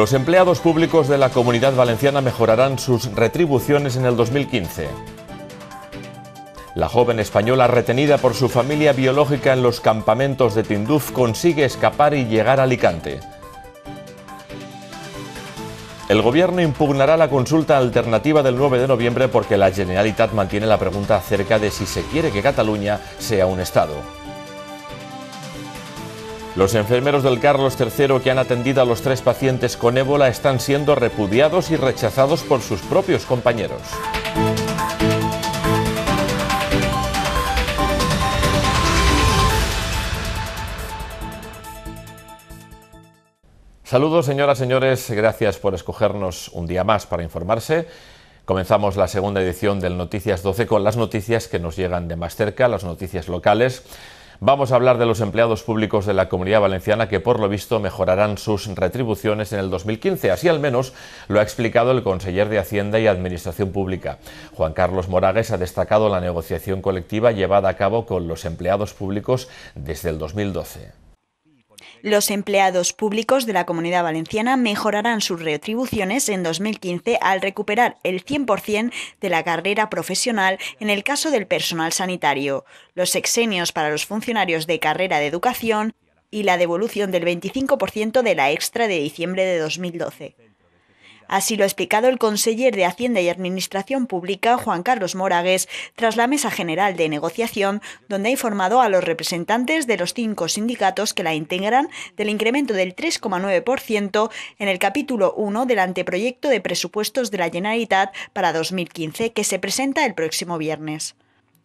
Los empleados públicos de la Comunidad Valenciana mejorarán sus retribuciones en el 2015. La joven española retenida por su familia biológica en los campamentos de Tinduf consigue escapar y llegar a Alicante. El gobierno impugnará la consulta alternativa del 9 de noviembre porque la Generalitat mantiene la pregunta acerca de si se quiere que Cataluña sea un Estado. Los enfermeros del Carlos III que han atendido a los tres pacientes con ébola están siendo repudiados y rechazados por sus propios compañeros. Saludos señoras, y señores, gracias por escogernos un día más para informarse. Comenzamos la segunda edición del Noticias 12 con las noticias que nos llegan de más cerca, las noticias locales. Vamos a hablar de los empleados públicos de la Comunidad Valenciana que por lo visto mejorarán sus retribuciones en el 2015. Así al menos lo ha explicado el conseller de Hacienda y Administración Pública. Juan Carlos Moragues ha destacado la negociación colectiva llevada a cabo con los empleados públicos desde el 2012. Los empleados públicos de la Comunidad Valenciana mejorarán sus retribuciones en 2015 al recuperar el 100% de la carrera profesional en el caso del personal sanitario, los exenios para los funcionarios de carrera de educación y la devolución del 25% de la extra de diciembre de 2012. Así lo ha explicado el conseller de Hacienda y Administración Pública, Juan Carlos Moragues, tras la mesa general de negociación, donde ha informado a los representantes de los cinco sindicatos que la integran del incremento del 3,9% en el capítulo 1 del anteproyecto de presupuestos de la Generalitat para 2015 que se presenta el próximo viernes.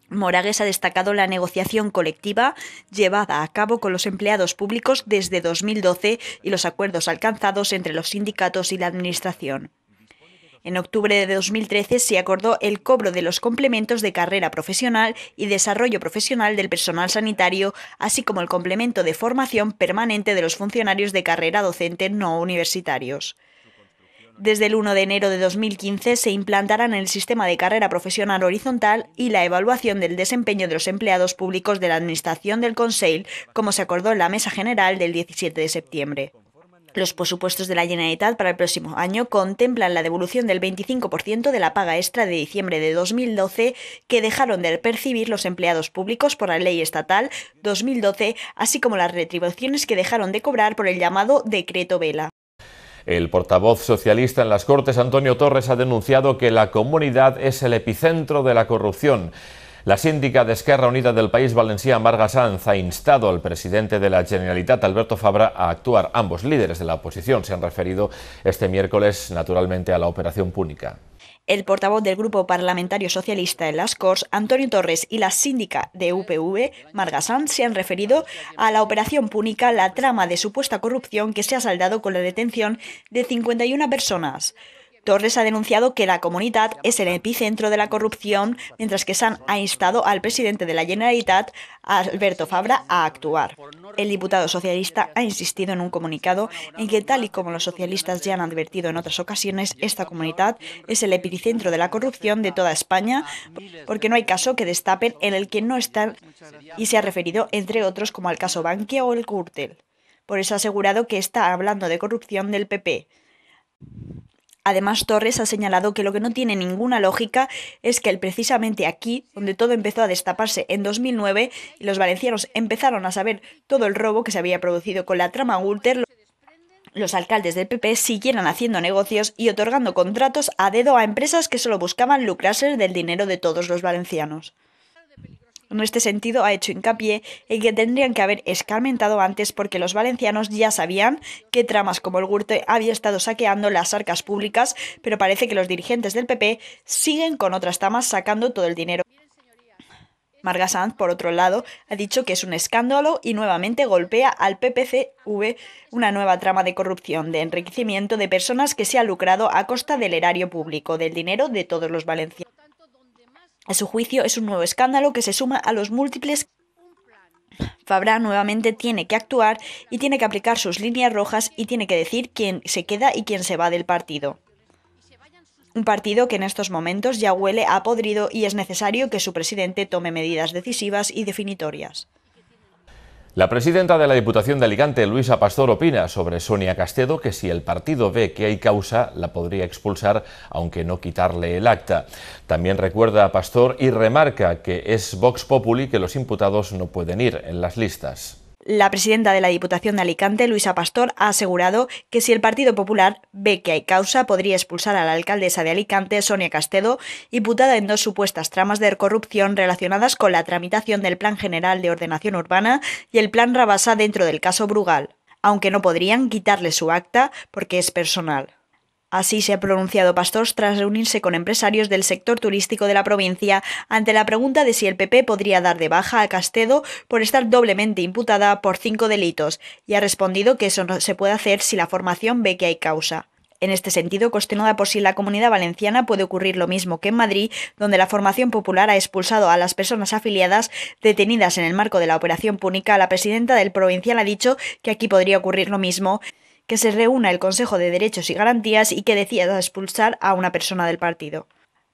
Moragues ha destacado la negociación colectiva llevada a cabo con los empleados públicos desde 2012 y los acuerdos alcanzados entre los sindicatos y la Administración. En octubre de 2013 se acordó el cobro de los complementos de carrera profesional y desarrollo profesional del personal sanitario, así como el complemento de formación permanente de los funcionarios de carrera docente no universitarios. Desde el 1 de enero de 2015 se implantarán el sistema de carrera profesional horizontal y la evaluación del desempeño de los empleados públicos de la Administración del Consejo, como se acordó en la Mesa General del 17 de septiembre. Los presupuestos de la Generalitat para el próximo año contemplan la devolución del 25% de la paga extra de diciembre de 2012 que dejaron de percibir los empleados públicos por la ley estatal 2012, así como las retribuciones que dejaron de cobrar por el llamado decreto Vela. El portavoz socialista en las Cortes, Antonio Torres, ha denunciado que la comunidad es el epicentro de la corrupción. La síndica de Esquerra Unida del País Valencia, Marga Sanz, ha instado al presidente de la Generalitat, Alberto Fabra, a actuar. Ambos líderes de la oposición se han referido este miércoles, naturalmente, a la operación púnica. El portavoz del Grupo Parlamentario Socialista en las Cors, Antonio Torres, y la síndica de UPV, Marga Sanz, se han referido a la operación púnica, la trama de supuesta corrupción que se ha saldado con la detención de 51 personas. Torres ha denunciado que la comunidad es el epicentro de la corrupción, mientras que San ha instado al presidente de la Generalitat, Alberto Fabra, a actuar. El diputado socialista ha insistido en un comunicado en que, tal y como los socialistas ya han advertido en otras ocasiones, esta comunidad es el epicentro de la corrupción de toda España, porque no hay caso que destapen en el que no están y se ha referido, entre otros, como al caso Bankia o el Curtel. Por eso ha asegurado que está hablando de corrupción del PP. Además, Torres ha señalado que lo que no tiene ninguna lógica es que el precisamente aquí, donde todo empezó a destaparse en 2009, y los valencianos empezaron a saber todo el robo que se había producido con la trama Ulter, los alcaldes del PP siguieran haciendo negocios y otorgando contratos a dedo a empresas que solo buscaban lucrarse del dinero de todos los valencianos. En este sentido, ha hecho hincapié en que tendrían que haber escarmentado antes porque los valencianos ya sabían que tramas como el Gurte había estado saqueando las arcas públicas, pero parece que los dirigentes del PP siguen con otras tramas sacando todo el dinero. Marga Sanz, por otro lado, ha dicho que es un escándalo y nuevamente golpea al PPCV una nueva trama de corrupción, de enriquecimiento de personas que se ha lucrado a costa del erario público, del dinero de todos los valencianos. A su juicio, es un nuevo escándalo que se suma a los múltiples Fabra nuevamente tiene que actuar y tiene que aplicar sus líneas rojas y tiene que decir quién se queda y quién se va del partido. Un partido que en estos momentos ya huele a podrido y es necesario que su presidente tome medidas decisivas y definitorias. La presidenta de la Diputación de Alicante, Luisa Pastor, opina sobre Sonia Castedo que si el partido ve que hay causa, la podría expulsar, aunque no quitarle el acta. También recuerda a Pastor y remarca que es Vox Populi que los imputados no pueden ir en las listas. La presidenta de la Diputación de Alicante, Luisa Pastor, ha asegurado que si el Partido Popular ve que hay causa, podría expulsar a la alcaldesa de Alicante, Sonia Castedo, imputada en dos supuestas tramas de corrupción relacionadas con la tramitación del Plan General de Ordenación Urbana y el Plan Rabasa dentro del caso Brugal, aunque no podrían quitarle su acta porque es personal. Así se ha pronunciado Pastors tras reunirse con empresarios del sector turístico de la provincia ante la pregunta de si el PP podría dar de baja a Castedo por estar doblemente imputada por cinco delitos, y ha respondido que eso no se puede hacer si la formación ve que hay causa. En este sentido, cuestionada por si la comunidad valenciana puede ocurrir lo mismo que en Madrid, donde la formación popular ha expulsado a las personas afiliadas detenidas en el marco de la operación púnica, la presidenta del provincial ha dicho que aquí podría ocurrir lo mismo que se reúna el Consejo de Derechos y Garantías y que decida expulsar a una persona del partido.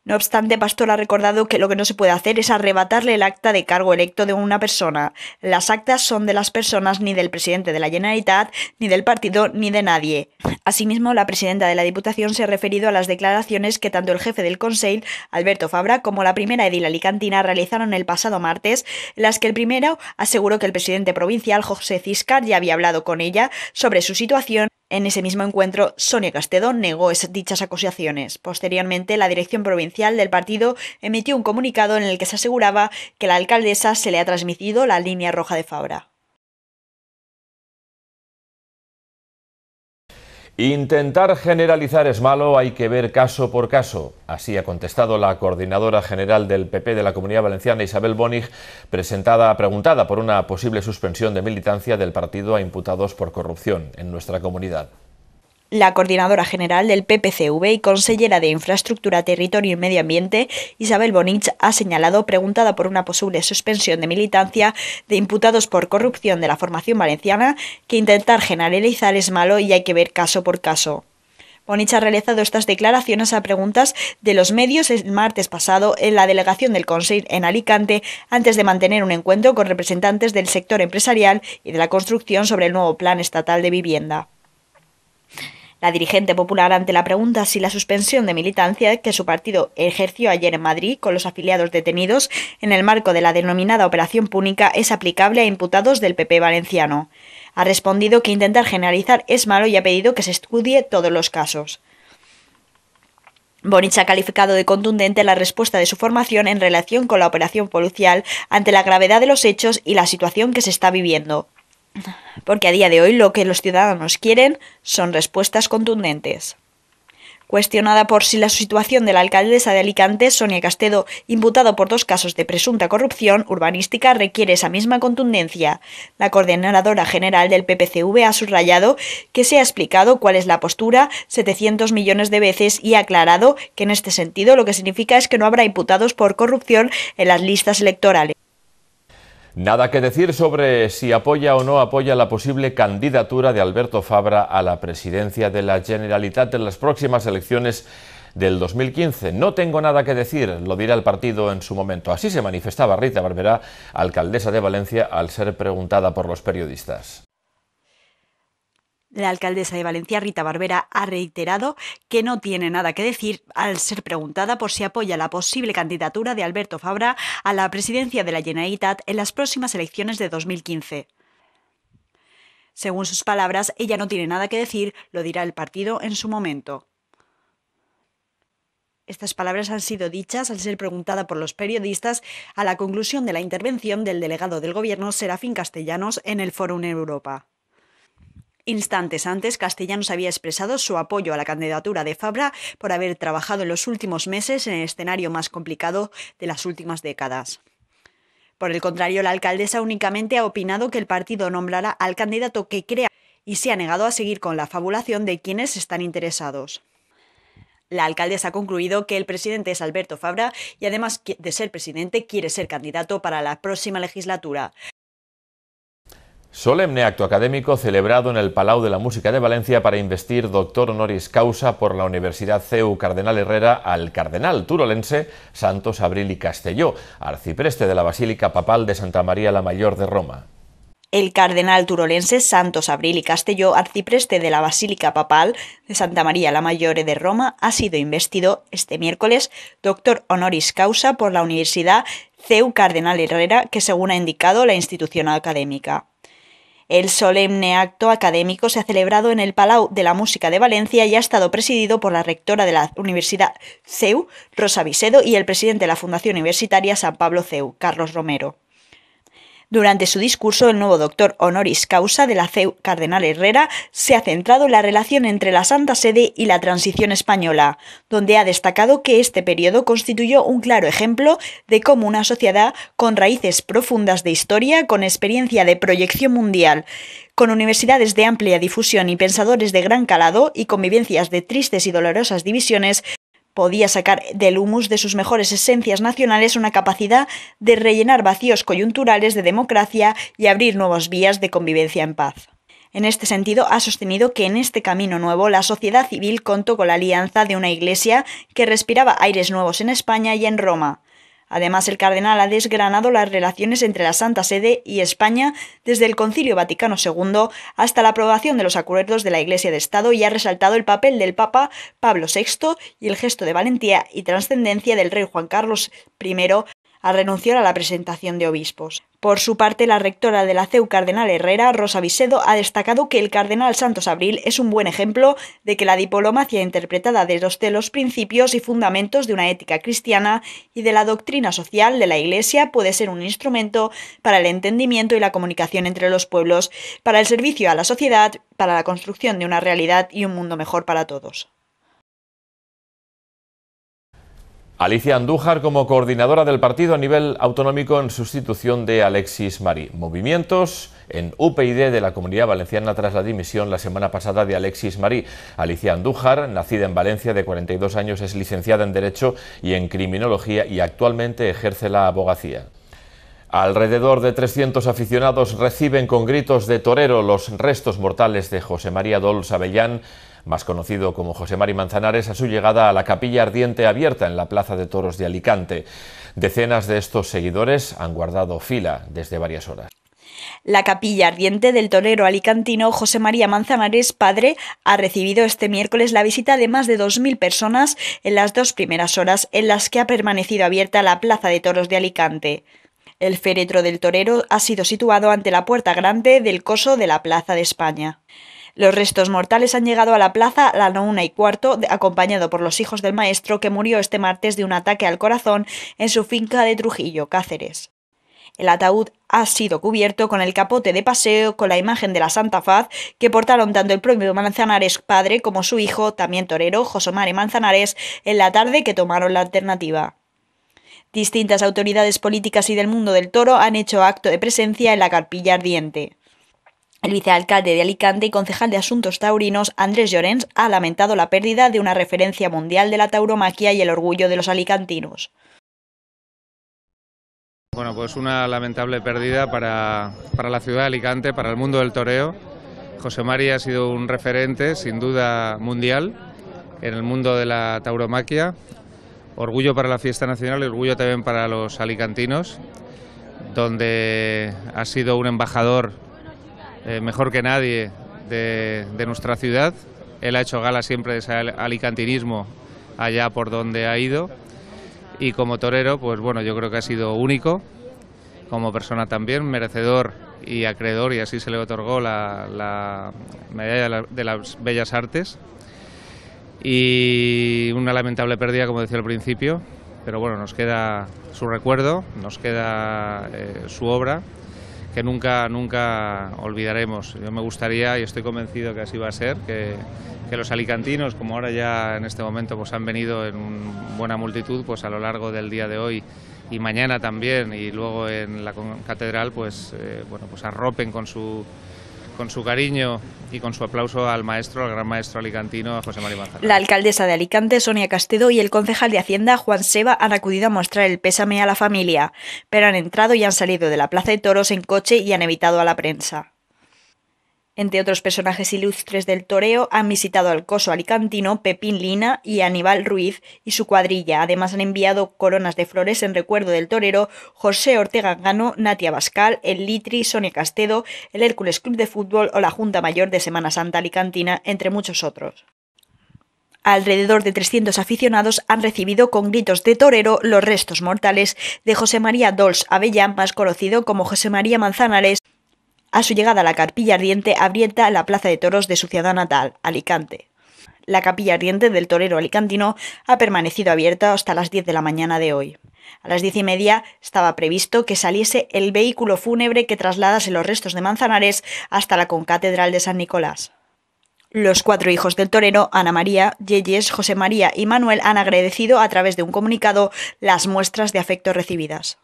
No obstante, Pastor ha recordado que lo que no se puede hacer es arrebatarle el acta de cargo electo de una persona. Las actas son de las personas, ni del presidente de la Generalitat, ni del partido, ni de nadie. Asimismo, la presidenta de la Diputación se ha referido a las declaraciones que tanto el jefe del Consejo, Alberto Fabra, como la primera edil alicantina realizaron el pasado martes, las que el primero aseguró que el presidente provincial, José Ciscar, ya había hablado con ella sobre su situación en ese mismo encuentro, Sonia Castedón negó dichas acusaciones. Posteriormente, la dirección provincial del partido emitió un comunicado en el que se aseguraba que la alcaldesa se le ha transmitido la línea roja de Fabra. Intentar generalizar es malo, hay que ver caso por caso. Así ha contestado la coordinadora general del PP de la Comunidad Valenciana, Isabel Bonig, presentada, preguntada por una posible suspensión de militancia del partido a imputados por corrupción en nuestra comunidad la coordinadora general del PPCV y consellera de Infraestructura, Territorio y Medio Ambiente, Isabel Bonich, ha señalado, preguntada por una posible suspensión de militancia de imputados por corrupción de la formación valenciana, que intentar generalizar es malo y hay que ver caso por caso. Bonich ha realizado estas declaraciones a preguntas de los medios el martes pasado en la delegación del Consejo en Alicante, antes de mantener un encuentro con representantes del sector empresarial y de la construcción sobre el nuevo Plan Estatal de Vivienda. La dirigente popular ante la pregunta si la suspensión de militancia que su partido ejerció ayer en Madrid con los afiliados detenidos en el marco de la denominada Operación Púnica es aplicable a imputados del PP valenciano. Ha respondido que intentar generalizar es malo y ha pedido que se estudie todos los casos. Bonich ha calificado de contundente la respuesta de su formación en relación con la operación policial ante la gravedad de los hechos y la situación que se está viviendo. Porque a día de hoy lo que los ciudadanos quieren son respuestas contundentes. Cuestionada por si la situación de la alcaldesa de Alicante, Sonia Castedo, imputado por dos casos de presunta corrupción urbanística, requiere esa misma contundencia. La coordinadora general del PPCV ha subrayado que se ha explicado cuál es la postura 700 millones de veces y ha aclarado que en este sentido lo que significa es que no habrá imputados por corrupción en las listas electorales. Nada que decir sobre si apoya o no apoya la posible candidatura de Alberto Fabra a la presidencia de la Generalitat en las próximas elecciones del 2015. No tengo nada que decir, lo dirá el partido en su momento. Así se manifestaba Rita Barberá, alcaldesa de Valencia, al ser preguntada por los periodistas. La alcaldesa de Valencia, Rita Barbera, ha reiterado que no tiene nada que decir al ser preguntada por si apoya la posible candidatura de Alberto Fabra a la presidencia de la Generalitat en las próximas elecciones de 2015. Según sus palabras, ella no tiene nada que decir, lo dirá el partido en su momento. Estas palabras han sido dichas al ser preguntada por los periodistas a la conclusión de la intervención del delegado del Gobierno Serafín Castellanos en el Fórum Europa. Instantes antes, Castellanos había expresado su apoyo a la candidatura de Fabra por haber trabajado en los últimos meses en el escenario más complicado de las últimas décadas. Por el contrario, la alcaldesa únicamente ha opinado que el partido nombrará al candidato que crea y se ha negado a seguir con la fabulación de quienes están interesados. La alcaldesa ha concluido que el presidente es Alberto Fabra y además de ser presidente quiere ser candidato para la próxima legislatura. Solemne acto académico celebrado en el Palau de la Música de Valencia para investir doctor honoris causa por la Universidad CEU Cardenal Herrera al cardenal turolense Santos Abril y Castelló, arcipreste de la Basílica Papal de Santa María la Mayor de Roma. El cardenal turolense Santos Abril y Castelló, arcipreste de la Basílica Papal de Santa María la Mayor de Roma, ha sido investido este miércoles doctor honoris causa por la Universidad CEU Cardenal Herrera, que según ha indicado la institución académica. El solemne acto académico se ha celebrado en el Palau de la Música de Valencia y ha estado presidido por la rectora de la Universidad CEU, Rosa Vicedo, y el presidente de la Fundación Universitaria San Pablo CEU, Carlos Romero. Durante su discurso, el nuevo doctor honoris causa de la CEU, Cardenal Herrera, se ha centrado en la relación entre la Santa Sede y la transición española, donde ha destacado que este periodo constituyó un claro ejemplo de cómo una sociedad con raíces profundas de historia, con experiencia de proyección mundial, con universidades de amplia difusión y pensadores de gran calado y convivencias de tristes y dolorosas divisiones, podía sacar del humus de sus mejores esencias nacionales una capacidad de rellenar vacíos coyunturales de democracia y abrir nuevas vías de convivencia en paz. En este sentido, ha sostenido que en este camino nuevo la sociedad civil contó con la alianza de una iglesia que respiraba aires nuevos en España y en Roma, Además, el cardenal ha desgranado las relaciones entre la Santa Sede y España desde el Concilio Vaticano II hasta la aprobación de los acuerdos de la Iglesia de Estado y ha resaltado el papel del Papa Pablo VI y el gesto de valentía y trascendencia del rey Juan Carlos I a renunciar a la presentación de obispos. Por su parte, la rectora de la CEU, Cardenal Herrera, Rosa Vicedo, ha destacado que el Cardenal Santos Abril es un buen ejemplo de que la diplomacia interpretada desde los principios y fundamentos de una ética cristiana y de la doctrina social de la Iglesia puede ser un instrumento para el entendimiento y la comunicación entre los pueblos, para el servicio a la sociedad, para la construcción de una realidad y un mundo mejor para todos. Alicia Andújar como coordinadora del partido a nivel autonómico en sustitución de Alexis Marí. Movimientos en UPyD de la Comunidad Valenciana tras la dimisión la semana pasada de Alexis Marí. Alicia Andújar, nacida en Valencia de 42 años, es licenciada en Derecho y en Criminología y actualmente ejerce la abogacía. Alrededor de 300 aficionados reciben con gritos de torero los restos mortales de José María Dols Avellán, más conocido como José María Manzanares, a su llegada a la capilla ardiente abierta en la Plaza de Toros de Alicante. Decenas de estos seguidores han guardado fila desde varias horas. La capilla ardiente del torero alicantino José María Manzanares, padre, ha recibido este miércoles la visita de más de 2.000 personas en las dos primeras horas en las que ha permanecido abierta la Plaza de Toros de Alicante. El féretro del torero ha sido situado ante la puerta grande del coso de la Plaza de España. Los restos mortales han llegado a la plaza a la una y cuarto, acompañado por los hijos del maestro que murió este martes de un ataque al corazón en su finca de Trujillo, Cáceres. El ataúd ha sido cubierto con el capote de paseo con la imagen de la Santa Faz que portaron tanto el propio Manzanares padre como su hijo, también torero, Josomar y Manzanares, en la tarde que tomaron la alternativa. Distintas autoridades políticas y del mundo del toro han hecho acto de presencia en la carpilla ardiente. El vicealcalde de Alicante y concejal de Asuntos Taurinos, Andrés Llorens, ha lamentado la pérdida de una referencia mundial de la tauromaquia y el orgullo de los alicantinos. Bueno, pues una lamentable pérdida para, para la ciudad de Alicante, para el mundo del toreo. José María ha sido un referente, sin duda, mundial en el mundo de la tauromaquia. Orgullo para la fiesta nacional y orgullo también para los alicantinos, donde ha sido un embajador eh, mejor que nadie de, nuestra ciudad. Él ha hecho gala siempre de ese alicantinismo allá por donde ha ido. Y como torero, pues bueno, yo creo que ha sido único, como persona también, merecedor y acreedor, y así se le otorgó la, medalla de las Bellas Artes. Y una lamentable pérdida, como decía al principio, pero bueno, nos queda su recuerdo, nos queda eh, su obra que nunca, nunca olvidaremos. Yo me gustaría, y estoy convencido que así va a ser, que, que, los alicantinos, como ahora ya en este momento pues han venido en buena multitud, pues a lo largo del día de hoy y mañana también, y luego en la catedral, pues, eh, bueno, pues arropen con su con su cariño y con su aplauso al maestro, al gran maestro alicantino, José María La alcaldesa de Alicante, Sonia Castedo, y el concejal de Hacienda, Juan Seba, han acudido a mostrar el pésame a la familia, pero han entrado y han salido de la Plaza de Toros en coche y han evitado a la prensa. Entre otros personajes ilustres del toreo han visitado al coso alicantino Pepín Lina y Aníbal Ruiz y su cuadrilla. Además han enviado coronas de flores en recuerdo del torero José Ortega Gano, Natia Bascal, el Litri, Sonia Castedo, el Hércules Club de Fútbol o la Junta Mayor de Semana Santa Alicantina, entre muchos otros. Alrededor de 300 aficionados han recibido con gritos de torero los restos mortales de José María Dols Avellán, más conocido como José María Manzanares, a su llegada a la Capilla Ardiente abierta la plaza de toros de su ciudad natal, Alicante. La Capilla Ardiente del torero alicantino ha permanecido abierta hasta las 10 de la mañana de hoy. A las diez y media estaba previsto que saliese el vehículo fúnebre que trasladase los restos de Manzanares hasta la concatedral de San Nicolás. Los cuatro hijos del torero, Ana María, Yeyes, José María y Manuel, han agradecido a través de un comunicado las muestras de afecto recibidas.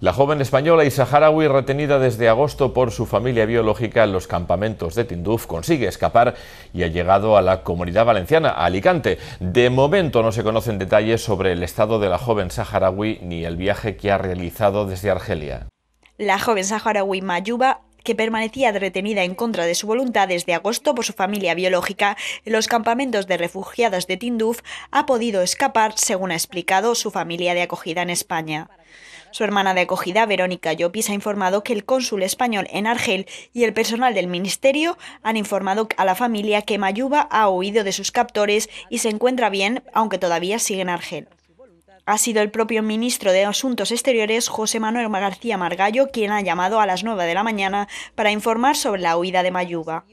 La joven española y saharaui retenida desde agosto por su familia biológica en los campamentos de Tinduf consigue escapar y ha llegado a la comunidad valenciana, a Alicante. De momento no se conocen detalles sobre el estado de la joven saharaui ni el viaje que ha realizado desde Argelia. La joven saharaui Mayuba que permanecía retenida en contra de su voluntad desde agosto por su familia biológica en los campamentos de refugiados de Tinduf, ha podido escapar, según ha explicado su familia de acogida en España. Su hermana de acogida, Verónica Llopis, ha informado que el cónsul español en Argel y el personal del ministerio han informado a la familia que Mayuba ha huido de sus captores y se encuentra bien, aunque todavía sigue en Argel. Ha sido el propio ministro de Asuntos Exteriores, José Manuel García Margallo, quien ha llamado a las 9 de la mañana para informar sobre la huida de Mayuba.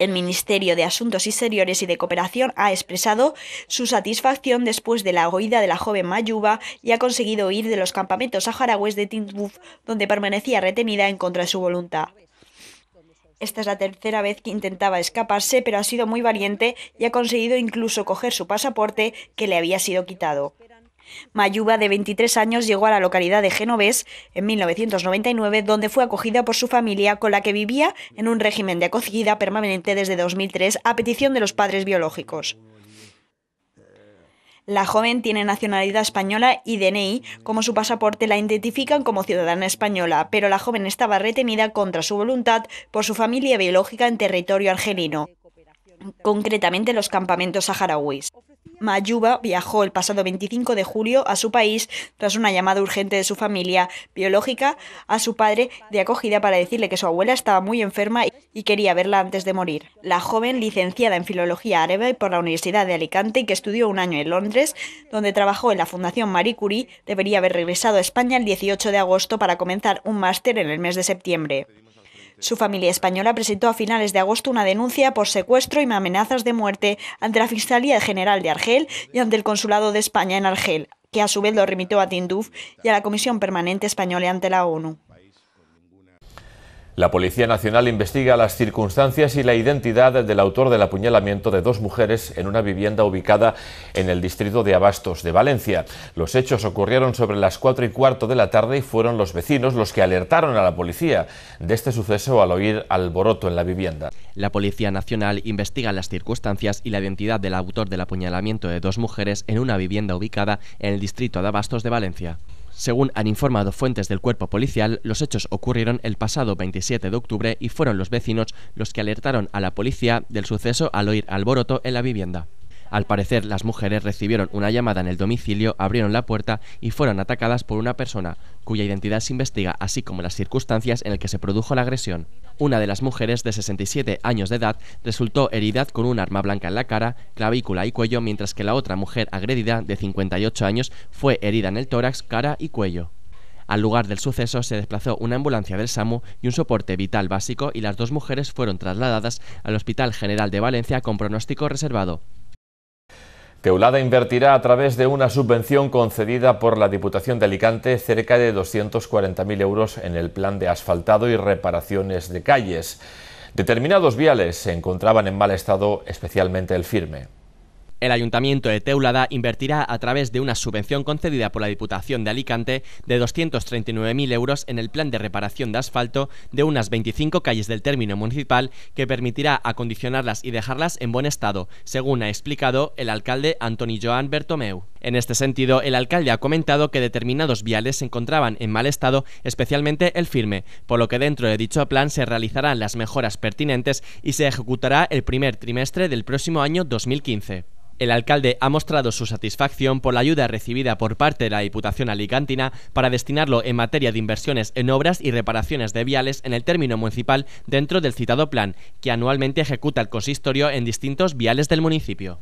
El Ministerio de Asuntos Exteriores y de Cooperación ha expresado su satisfacción después de la oída de la joven Mayuba y ha conseguido huir de los campamentos saharauis de Tinduf, donde permanecía retenida en contra de su voluntad. Esta es la tercera vez que intentaba escaparse, pero ha sido muy valiente y ha conseguido incluso coger su pasaporte que le había sido quitado. Mayuba, de 23 años, llegó a la localidad de Genovés en 1999, donde fue acogida por su familia, con la que vivía en un régimen de acogida permanente desde 2003 a petición de los padres biológicos. La joven tiene nacionalidad española y DNI, como su pasaporte la identifican como ciudadana española, pero la joven estaba retenida contra su voluntad por su familia biológica en territorio argelino concretamente los campamentos saharauis. Mayuba viajó el pasado 25 de julio a su país tras una llamada urgente de su familia biológica a su padre de acogida para decirle que su abuela estaba muy enferma y quería verla antes de morir. La joven, licenciada en Filología Árabe por la Universidad de Alicante y que estudió un año en Londres, donde trabajó en la Fundación Marie Curie, debería haber regresado a España el 18 de agosto para comenzar un máster en el mes de septiembre. Su familia española presentó a finales de agosto una denuncia por secuestro y amenazas de muerte ante la Fiscalía General de Argel y ante el Consulado de España en Argel, que a su vez lo remitió a Tinduf y a la Comisión Permanente Española ante la ONU. La Policía Nacional investiga las circunstancias y la identidad del autor del apuñalamiento de dos mujeres en una vivienda ubicada en el distrito de Abastos de Valencia. Los hechos ocurrieron sobre las 4 y cuarto de la tarde y fueron los vecinos los que alertaron a la policía de este suceso al oír alboroto en la vivienda. La Policía Nacional investiga las circunstancias y la identidad del autor del apuñalamiento de dos mujeres en una vivienda ubicada en el distrito de Abastos de Valencia. Según han informado fuentes del cuerpo policial, los hechos ocurrieron el pasado 27 de octubre y fueron los vecinos los que alertaron a la policía del suceso al oír alboroto en la vivienda. Al parecer, las mujeres recibieron una llamada en el domicilio, abrieron la puerta y fueron atacadas por una persona cuya identidad se investiga, así como las circunstancias en las que se produjo la agresión. Una de las mujeres, de 67 años de edad, resultó herida con un arma blanca en la cara, clavícula y cuello, mientras que la otra mujer agredida, de 58 años, fue herida en el tórax, cara y cuello. Al lugar del suceso se desplazó una ambulancia del SAMU y un soporte vital básico y las dos mujeres fueron trasladadas al Hospital General de Valencia con pronóstico reservado. Teulada invertirá a través de una subvención concedida por la Diputación de Alicante cerca de 240.000 euros en el plan de asfaltado y reparaciones de calles. Determinados viales se encontraban en mal estado, especialmente el firme. El Ayuntamiento de Teulada invertirá a través de una subvención concedida por la Diputación de Alicante de 239.000 euros en el plan de reparación de asfalto de unas 25 calles del término municipal que permitirá acondicionarlas y dejarlas en buen estado, según ha explicado el alcalde Antoni Joan Bertomeu. En este sentido, el alcalde ha comentado que determinados viales se encontraban en mal estado, especialmente el firme, por lo que dentro de dicho plan se realizarán las mejoras pertinentes y se ejecutará el primer trimestre del próximo año 2015. El alcalde ha mostrado su satisfacción por la ayuda recibida por parte de la Diputación Alicantina para destinarlo en materia de inversiones en obras y reparaciones de viales en el término municipal dentro del citado plan, que anualmente ejecuta el consistorio en distintos viales del municipio.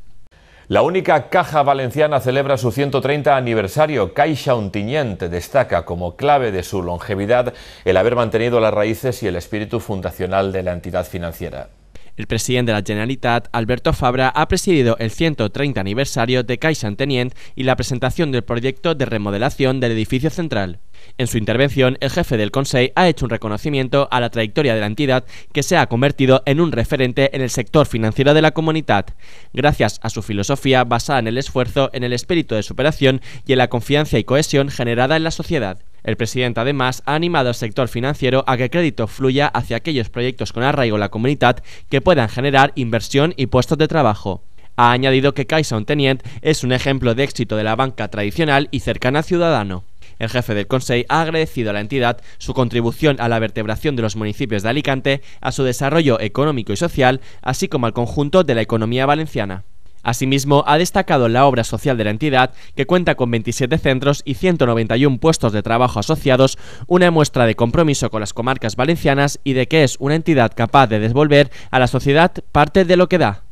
La única caja valenciana celebra su 130 aniversario. Caixa Untiñente destaca como clave de su longevidad el haber mantenido las raíces y el espíritu fundacional de la entidad financiera. El presidente de la Generalitat, Alberto Fabra, ha presidido el 130 aniversario de Caixa Teniente y la presentación del proyecto de remodelación del edificio central. En su intervención, el jefe del Consejo ha hecho un reconocimiento a la trayectoria de la entidad que se ha convertido en un referente en el sector financiero de la comunidad, gracias a su filosofía basada en el esfuerzo, en el espíritu de superación y en la confianza y cohesión generada en la sociedad. El presidente además ha animado al sector financiero a que el crédito fluya hacia aquellos proyectos con arraigo en la comunidad que puedan generar inversión y puestos de trabajo. Ha añadido que Caixa teniente es un ejemplo de éxito de la banca tradicional y cercana al ciudadano. El jefe del Consejo ha agradecido a la entidad su contribución a la vertebración de los municipios de Alicante, a su desarrollo económico y social, así como al conjunto de la economía valenciana. Asimismo, ha destacado la obra social de la entidad, que cuenta con 27 centros y 191 puestos de trabajo asociados, una muestra de compromiso con las comarcas valencianas y de que es una entidad capaz de devolver a la sociedad parte de lo que da.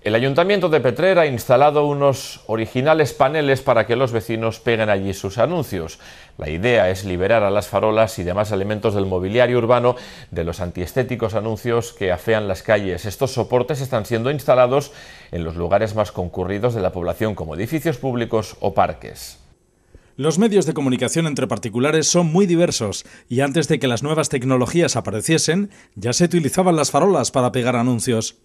El Ayuntamiento de Petrer ha instalado unos originales paneles para que los vecinos peguen allí sus anuncios. La idea es liberar a las farolas y demás elementos del mobiliario urbano de los antiestéticos anuncios que afean las calles. Estos soportes están siendo instalados en los lugares más concurridos de la población, como edificios públicos o parques. Los medios de comunicación entre particulares son muy diversos y antes de que las nuevas tecnologías apareciesen, ya se utilizaban las farolas para pegar anuncios.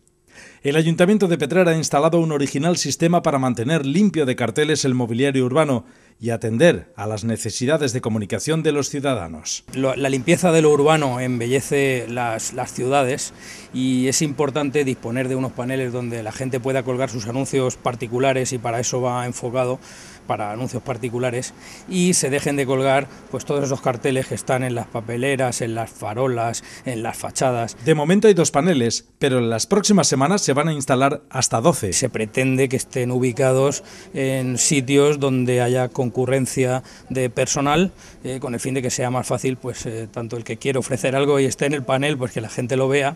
El Ayuntamiento de Petrar ha instalado un original sistema para mantener limpio de carteles el mobiliario urbano y atender a las necesidades de comunicación de los ciudadanos. La limpieza de lo urbano embellece las, las, ciudades y es importante disponer de unos paneles donde la gente pueda colgar sus anuncios particulares y para eso va enfocado para anuncios particulares y se dejen de colgar pues todos esos carteles que están en las papeleras, en las farolas, en las fachadas. De momento hay dos paneles, pero en las próximas semanas se van a instalar hasta 12. Se pretende que estén ubicados en sitios donde haya concurrencia de personal, eh, con el fin de que sea más fácil, pues eh, tanto el que quiere ofrecer algo y esté en el panel, pues que la gente lo vea,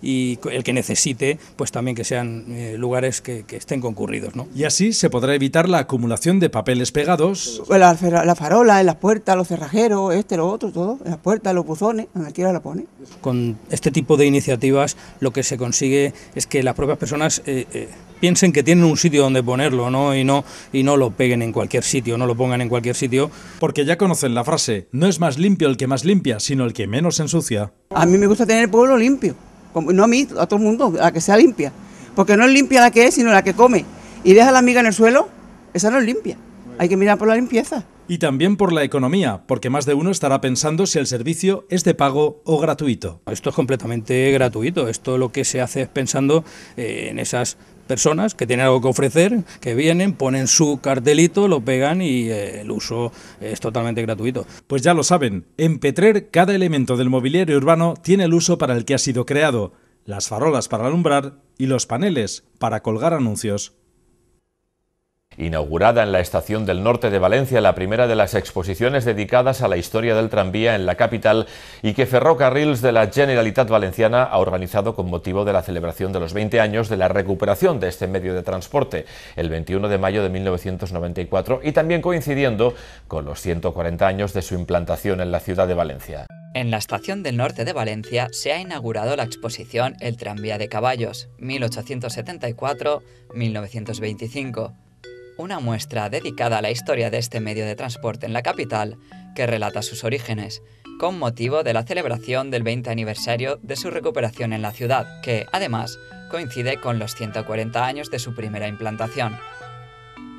y el que necesite, pues también que sean eh, lugares que, estén concurridos. ¿no? Y así se podrá evitar la acumulación de papeles pegados. Pues la, farola, en las puertas, los cerrajeros, este, lo otro, todo, en las puertas, los buzones, donde quiera la pone. Con este tipo de iniciativas lo que se consigue es que las propias personas piensen que tienen un sitio donde ponerlo ¿no? Y, no, y no lo peguen en cualquier sitio, no lo pongan en cualquier sitio. Porque ya conocen la frase, no es más limpio el que más limpia, sino el que menos ensucia. A mí me gusta tener el pueblo limpio, no a mí, a todo el mundo, a que sea limpia. Porque no es limpia la que es, sino la que come. Y deja la amiga en el suelo, esa no es limpia. Hay que mirar por la limpieza. Y también por la economía, porque más de uno estará pensando si el servicio es de pago o gratuito. Esto es completamente gratuito. Esto lo que se hace es pensando eh, en esas personas que tienen algo que ofrecer, que vienen, ponen su cartelito, lo pegan y eh, el uso es totalmente gratuito. Pues ya lo saben, en Petrer cada elemento del mobiliario urbano tiene el uso para el que ha sido creado, las farolas para alumbrar y los paneles para colgar anuncios. Inaugurada en la estación del norte de Valencia, la primera de las exposiciones dedicadas a la historia del tranvía en la capital y que Ferrocarrils de la Generalitat Valenciana ha organizado con motivo de la celebración de los 20 años de la recuperación de este medio de transporte, el 21 de mayo de 1994, y también coincidiendo con los 140 años de su implantación en la ciudad de Valencia. En la estación del norte de Valencia se ha inaugurado la exposición El tranvía de caballos, 1874-1925 una muestra dedicada a la historia de este medio de transporte en la capital que relata sus orígenes, con motivo de la celebración del 20 aniversario de su recuperación en la ciudad, que, además, coincide con los 140 años de su primera implantación.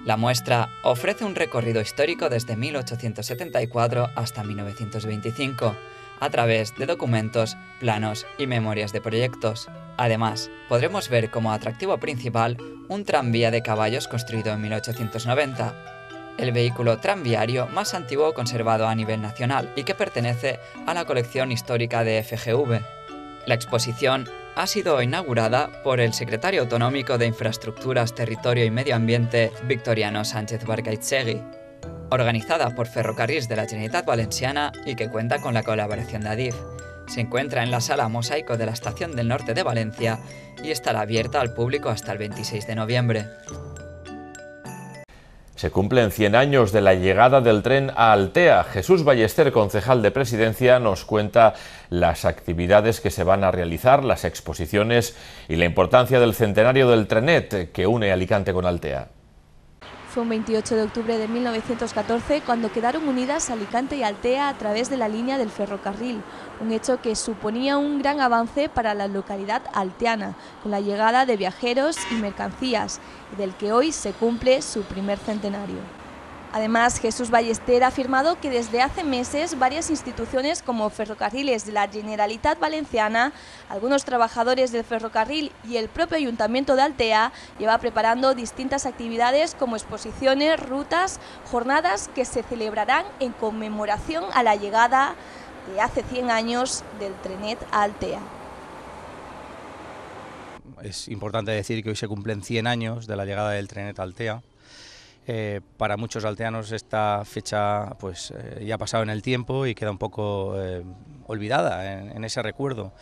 La muestra ofrece un recorrido histórico desde 1874 hasta 1925, a través de documentos, planos y memorias de proyectos. Además, podremos ver como atractivo principal un tranvía de caballos construido en 1890, el vehículo tranviario más antiguo conservado a nivel nacional y que pertenece a la colección histórica de FGV. La exposición ha sido inaugurada por el secretario autonómico de Infraestructuras, Territorio y Medio Ambiente, Victoriano Sánchez Barcaitsegui, organizada por Ferrocarrils de la Generalitat Valenciana y que cuenta con la colaboración de ADIF, se encuentra en la sala Mosaico de la Estación del Norte de Valencia y estará abierta al público hasta el 26 de noviembre. Se cumplen 100 años de la llegada del tren a Altea. Jesús Ballester, concejal de presidencia, nos cuenta las actividades que se van a realizar, las exposiciones y la importancia del centenario del trenet que une Alicante con Altea. Fue un 28 de octubre de 1914 cuando quedaron unidas Alicante y Altea a través de la línea del ferrocarril, un hecho que suponía un gran avance para la localidad alteana, con la llegada de viajeros y mercancías, del que hoy se cumple su primer centenario. Además, Jesús Ballester ha afirmado que desde hace meses varias instituciones como Ferrocarriles de la Generalitat Valenciana, algunos trabajadores del ferrocarril y el propio Ayuntamiento de Altea lleva preparando distintas actividades como exposiciones, rutas, jornadas que se celebrarán en conmemoración a la llegada de hace 100 años del Trenet a Altea. Es importante decir que hoy se cumplen 100 años de la llegada del Trenet a Altea eh, para muchos alteanos esta fecha pues, eh, ya ha pasado en el tiempo y queda un poco eh, olvidada en, ese recuerdo.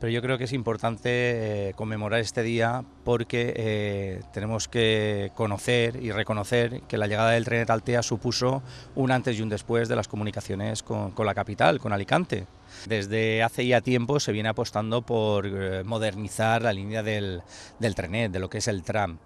Pero yo creo que es importante conmemorar este día porque tenemos que conocer y reconocer que la llegada del tren de Altea supuso un antes y un después de las comunicaciones con la capital, con Alicante. Desde hace ya tiempo se viene apostando por eh, modernizar la línea del, del trenet, de lo que es el tram.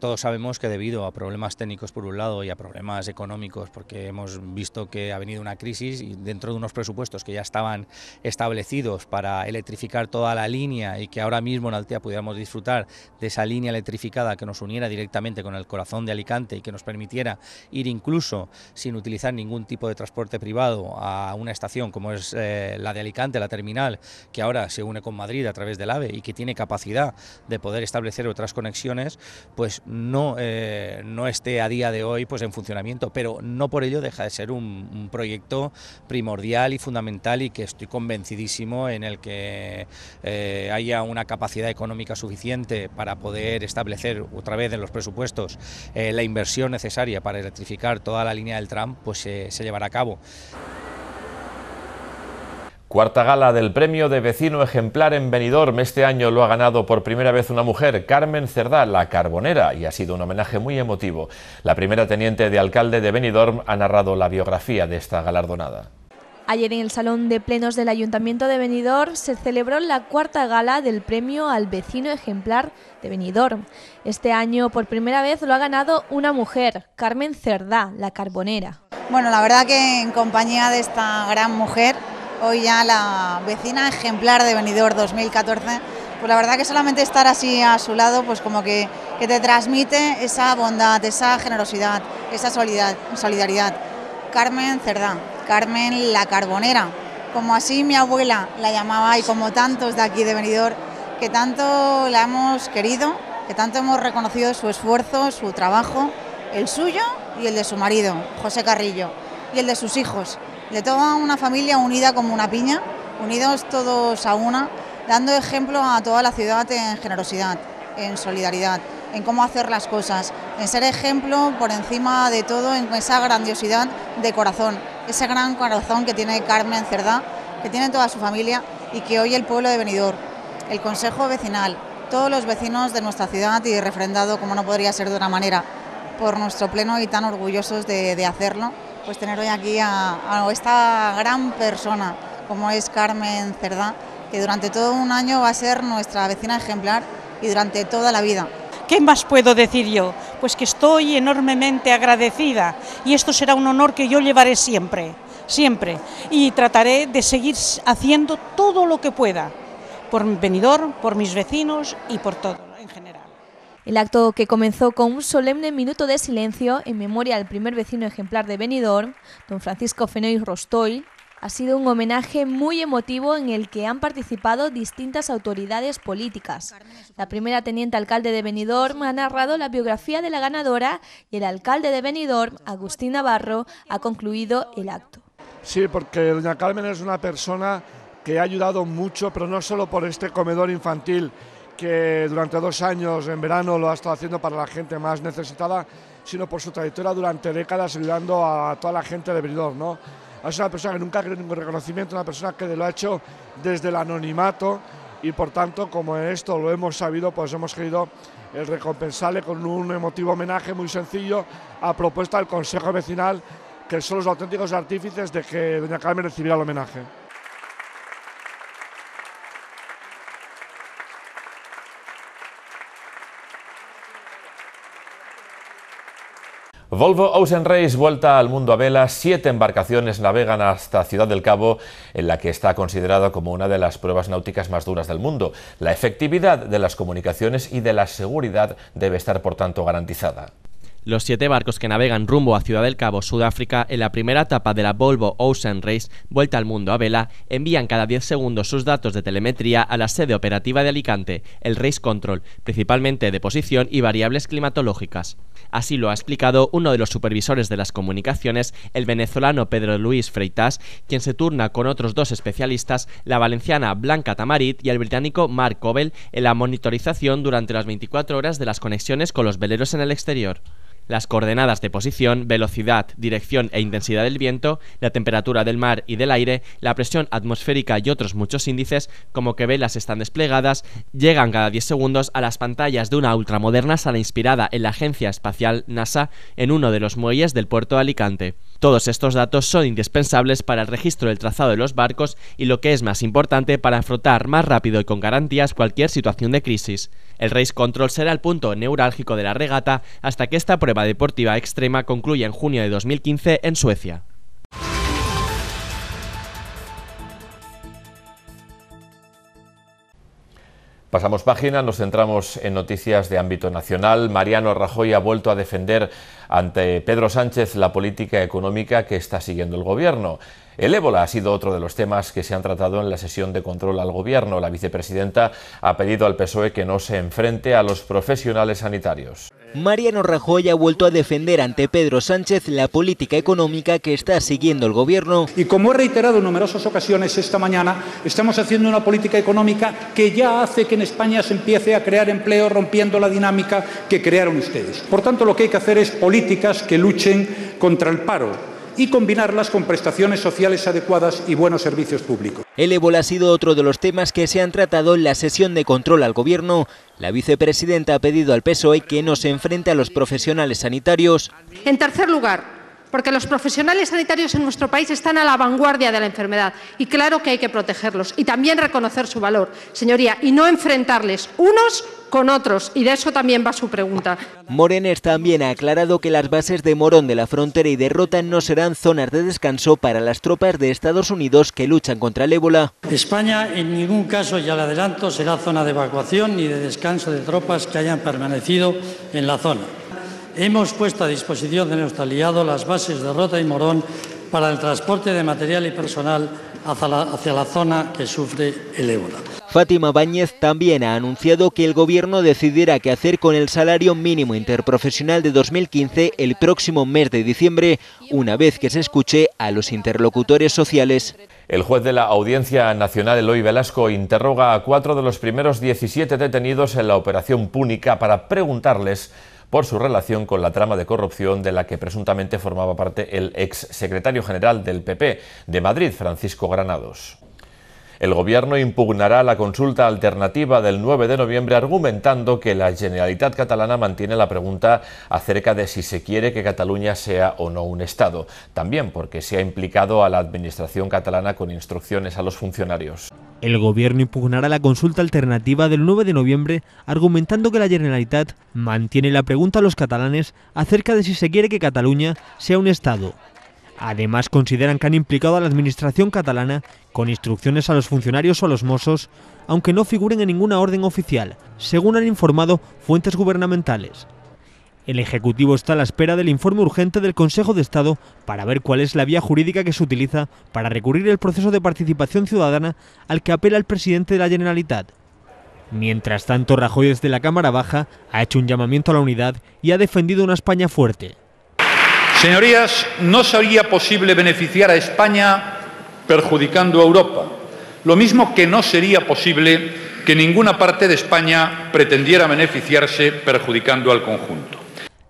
Todos sabemos que debido a problemas técnicos por un lado y a problemas económicos, porque hemos visto que ha venido una crisis y dentro de unos presupuestos que ya estaban establecidos para electrificar toda la línea y que ahora mismo en Altea pudiéramos disfrutar de esa línea electrificada que nos uniera directamente con el corazón de Alicante y que nos permitiera ir incluso sin utilizar ningún tipo de transporte privado a una estación como es eh, la de Alicante, la terminal, que ahora se une con Madrid a través del AVE y que tiene capacidad de poder establecer otras conexiones, pues no, eh, no esté a día de hoy pues, en funcionamiento. Pero no por ello deja de ser un, proyecto primordial y fundamental y que estoy convencidísimo en el que eh, haya una capacidad económica suficiente para poder establecer otra vez en los presupuestos eh, la inversión necesaria para electrificar toda la línea del tram, pues se llevará a cabo. Cuarta gala del premio de vecino ejemplar en Benidorm. Este año lo ha ganado por primera vez una mujer, Carmen Cerdá, la carbonera, y ha sido un homenaje muy emotivo. La primera teniente de alcalde de Benidorm ha narrado la biografía de esta galardonada. Ayer en el Salón de Plenos del Ayuntamiento de Benidorm se celebró la cuarta gala del premio al vecino ejemplar de Benidorm. Este año por primera vez lo ha ganado una mujer, Carmen Cerdá, la carbonera. Bueno, la verdad que en compañía de esta gran mujer hoy ya la vecina ejemplar de Benidorm 2014, pues la verdad que solamente estar así a su lado, pues como que, te transmite esa bondad, esa generosidad, esa solidaridad. Carmen Cerdá, Carmen la Carbonera, como así mi abuela la llamaba y como tantos de aquí de Benidorm, que tanto la hemos querido, que tanto hemos reconocido su esfuerzo, su trabajo, el suyo y el de su marido, José Carrillo, y el de sus hijos, de toda una familia unida como una piña, unidos todos a una, dando ejemplo a toda la ciudad en generosidad, en solidaridad, en cómo hacer las cosas, en ser ejemplo por encima de todo, en esa grandiosidad de corazón, ese gran corazón que tiene Carmen Cerdá, que tiene toda su familia y que hoy el pueblo de Benidorm, el Consejo Vecinal, todos los vecinos de nuestra ciudad y refrendado, como no podría ser de otra manera, por nuestro pleno y tan orgullosos de, de hacerlo, pues tener hoy aquí a, esta gran persona como es Carmen Cerdá, que durante todo un año va a ser nuestra vecina ejemplar y durante toda la vida. ¿Qué más puedo decir yo? Pues que estoy enormemente agradecida y esto será un honor que yo llevaré siempre, siempre. Y trataré de seguir haciendo todo lo que pueda, por mi venidor, por mis vecinos y por todos. El acto que comenzó con un solemne minuto de silencio en memoria del primer vecino ejemplar de Benidorm, don Francisco Fenoy Rostoy, ha sido un homenaje muy emotivo en el que han participado distintas autoridades políticas. La primera teniente alcalde de Benidorm ha narrado la biografía de la ganadora y el alcalde de Benidorm, Agustín Navarro, ha concluido el acto. Sí, porque doña Carmen es una persona que ha ayudado mucho, pero no solo por este comedor infantil, que durante dos años en verano lo ha estado haciendo para la gente más necesitada, sino por su trayectoria durante décadas ayudando a toda la gente de Bridor. ¿no? Es una persona que nunca ha querido ningún reconocimiento, una persona que lo ha hecho desde el anonimato y por tanto, como esto lo hemos sabido, pues hemos querido eh, recompensarle con un emotivo homenaje muy sencillo a propuesta del Consejo Vecinal, que son los auténticos artífices de que Doña Carmen recibiera el homenaje. Volvo Ocean Race, vuelta al mundo a vela, siete embarcaciones navegan hasta Ciudad del Cabo, en la que está considerada como una de las pruebas náuticas más duras del mundo. La efectividad de las comunicaciones y de la seguridad debe estar, por tanto, garantizada. Los siete barcos que navegan rumbo a Ciudad del Cabo, Sudáfrica, en la primera etapa de la Volvo Ocean Race, vuelta al mundo a vela, envían cada 10 segundos sus datos de telemetría a la sede operativa de Alicante, el Race Control, principalmente de posición y variables climatológicas. Así lo ha explicado uno de los supervisores de las comunicaciones, el venezolano Pedro Luis Freitas, quien se turna con otros dos especialistas, la valenciana Blanca Tamarit y el británico Mark Cobell, en la monitorización durante las 24 horas de las conexiones con los veleros en el exterior las coordenadas de posición, velocidad, dirección e intensidad del viento, la temperatura del mar y del aire, la presión atmosférica y otros muchos índices, como que velas están desplegadas, llegan cada 10 segundos a las pantallas de una ultramoderna sala inspirada en la Agencia Espacial NASA en uno de los muelles del puerto de Alicante. Todos estos datos son indispensables para el registro del trazado de los barcos y lo que es más importante para afrontar más rápido y con garantías cualquier situación de crisis. El Race Control será el punto neurálgico de la regata hasta que esta prueba deportiva extrema concluya en junio de 2015 en Suecia. Pasamos página, nos centramos en noticias de ámbito nacional. Mariano Rajoy ha vuelto a defender ante Pedro Sánchez la política económica que está siguiendo el gobierno. El ébola ha sido otro de los temas que se han tratado en la sesión de control al gobierno. La vicepresidenta ha pedido al PSOE que no se enfrente a los profesionales sanitarios. Mariano Rajoy ha vuelto a defender ante Pedro Sánchez la política económica que está siguiendo el gobierno. Y como he reiterado en numerosas ocasiones esta mañana, estamos haciendo una política económica que ya hace que en España se empiece a crear empleo rompiendo la dinámica que crearon ustedes. Por tanto, lo que hay que hacer es políticas que luchen contra el paro, y combinarlas con prestaciones sociales adecuadas y buenos servicios públicos. El ébola ha sido otro de los temas que se han tratado en la sesión de control al Gobierno. La vicepresidenta ha pedido al PSOE que no se enfrente a los profesionales sanitarios. En tercer lugar, porque los profesionales sanitarios en nuestro país están a la vanguardia de la enfermedad y claro que hay que protegerlos y también reconocer su valor, señoría, y no enfrentarles unos con otros, y de eso también va su pregunta. Morenes también ha aclarado que las bases de Morón de la Frontera y de Rota no serán zonas de descanso para las tropas de Estados Unidos que luchan contra el ébola. España en ningún caso, ya al adelanto, será zona de evacuación ni de descanso de tropas que hayan permanecido en la zona hemos puesto a disposición de nuestro aliado las bases de Rota y Morón para el transporte de material y personal hacia la, zona que sufre el ébola. Fátima Báñez también ha anunciado que el gobierno decidirá qué hacer con el salario mínimo interprofesional de 2015 el próximo mes de diciembre, una vez que se escuche a los interlocutores sociales. El juez de la Audiencia Nacional, Eloy Velasco, interroga a cuatro de los primeros 17 detenidos en la operación Púnica para preguntarles por su relación con la trama de corrupción de la que presuntamente formaba parte el ex secretario general del PP de Madrid, Francisco Granados. El Gobierno impugnará la consulta alternativa del 9 de noviembre argumentando que la Generalitat catalana mantiene la pregunta acerca de si se quiere que Cataluña sea o no un Estado, también porque se ha implicado a la Administración catalana con instrucciones a los funcionarios. El gobierno impugnará la consulta alternativa del 9 de noviembre argumentando que la Generalitat mantiene la pregunta a los catalanes acerca de si se quiere que Cataluña sea un Estado. Además consideran que han implicado a la administración catalana con instrucciones a los funcionarios o a los mozos, aunque no figuren en ninguna orden oficial, según han informado fuentes gubernamentales. El Ejecutivo está a la espera del informe urgente del Consejo de Estado para ver cuál es la vía jurídica que se utiliza para recurrir el proceso de participación ciudadana al que apela el presidente de la Generalitat. Mientras tanto, Rajoy desde la Cámara Baja ha hecho un llamamiento a la unidad y ha defendido una España fuerte. Señorías, no sería posible beneficiar a España perjudicando a Europa, lo mismo que no sería posible que ninguna parte de España pretendiera beneficiarse perjudicando al conjunto.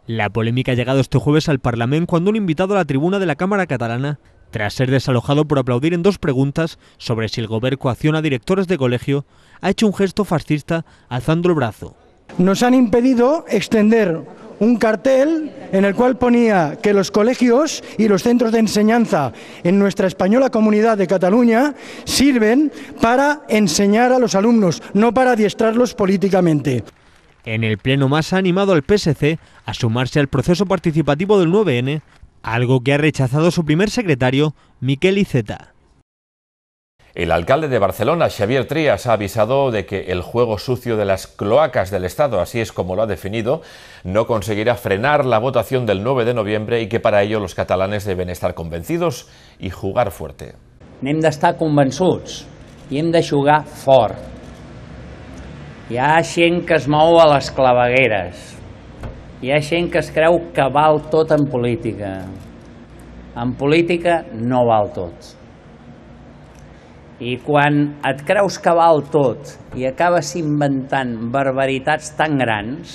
La polémica ha llegado este jueves al Parlamento cuando un invitado a la tribuna de la Cámara catalana, tras ser desalojado por aplaudir en dos preguntas sobre si el gobierno coacciona a directores de colegio, ha hecho un gesto fascista alzando el brazo. Nos han impedido extender un cartel en el cual ponía que los colegios y los centros de enseñanza en nuestra española comunidad de Cataluña sirven para enseñar a los alumnos, no para adiestrarlos políticamente en el Pleno más ha animado al PSC a sumarse al proceso participativo del 9N, algo que ha rechazado su primer secretario, Miquel Iceta. El alcalde de Barcelona, Xavier Trias, ha avisado de que el juego sucio de las cloacas del Estado, así es como lo ha definido, no conseguirá frenar la votación del 9 de noviembre y que para ello los catalanes deben estar convencidos y jugar fuerte. Hem d'estar convençuts i hem de jugar fort. Hi ha gent que es mou a les clavegueres. Hi ha gent que es creu que val tot en política. En política no val tot. I quan et creus que val tot i acabes inventant barbaritats tan grans,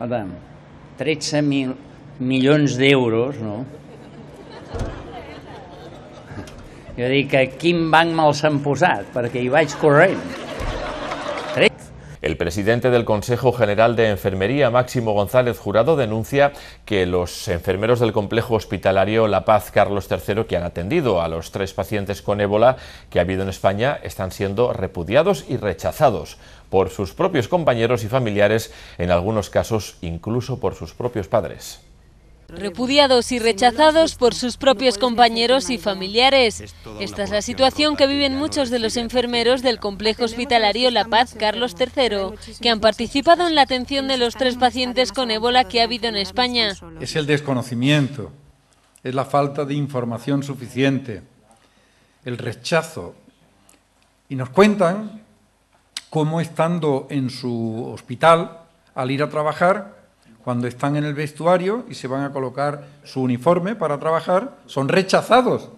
13 mil milions d'euros, no? Jo dic que quin banc me'ls han posat, perquè hi vaig corrent. El presidente del Consejo General de Enfermería, Máximo González Jurado, denuncia que los enfermeros del complejo hospitalario La Paz Carlos III, que han atendido a los tres pacientes con ébola que ha habido en España, están siendo repudiados y rechazados por sus propios compañeros y familiares, en algunos casos incluso por sus propios padres repudiados y rechazados por sus propios compañeros y familiares. Esta es la situación que viven muchos de los enfermeros del complejo hospitalario La Paz Carlos III, que han participado en la atención de los tres pacientes con ébola que ha habido en España. Es el desconocimiento, es la falta de información suficiente, el rechazo. Y nos cuentan cómo estando en su hospital, al ir a trabajar, cuando están en el vestuario y se van a colocar su uniforme para trabajar, son rechazados.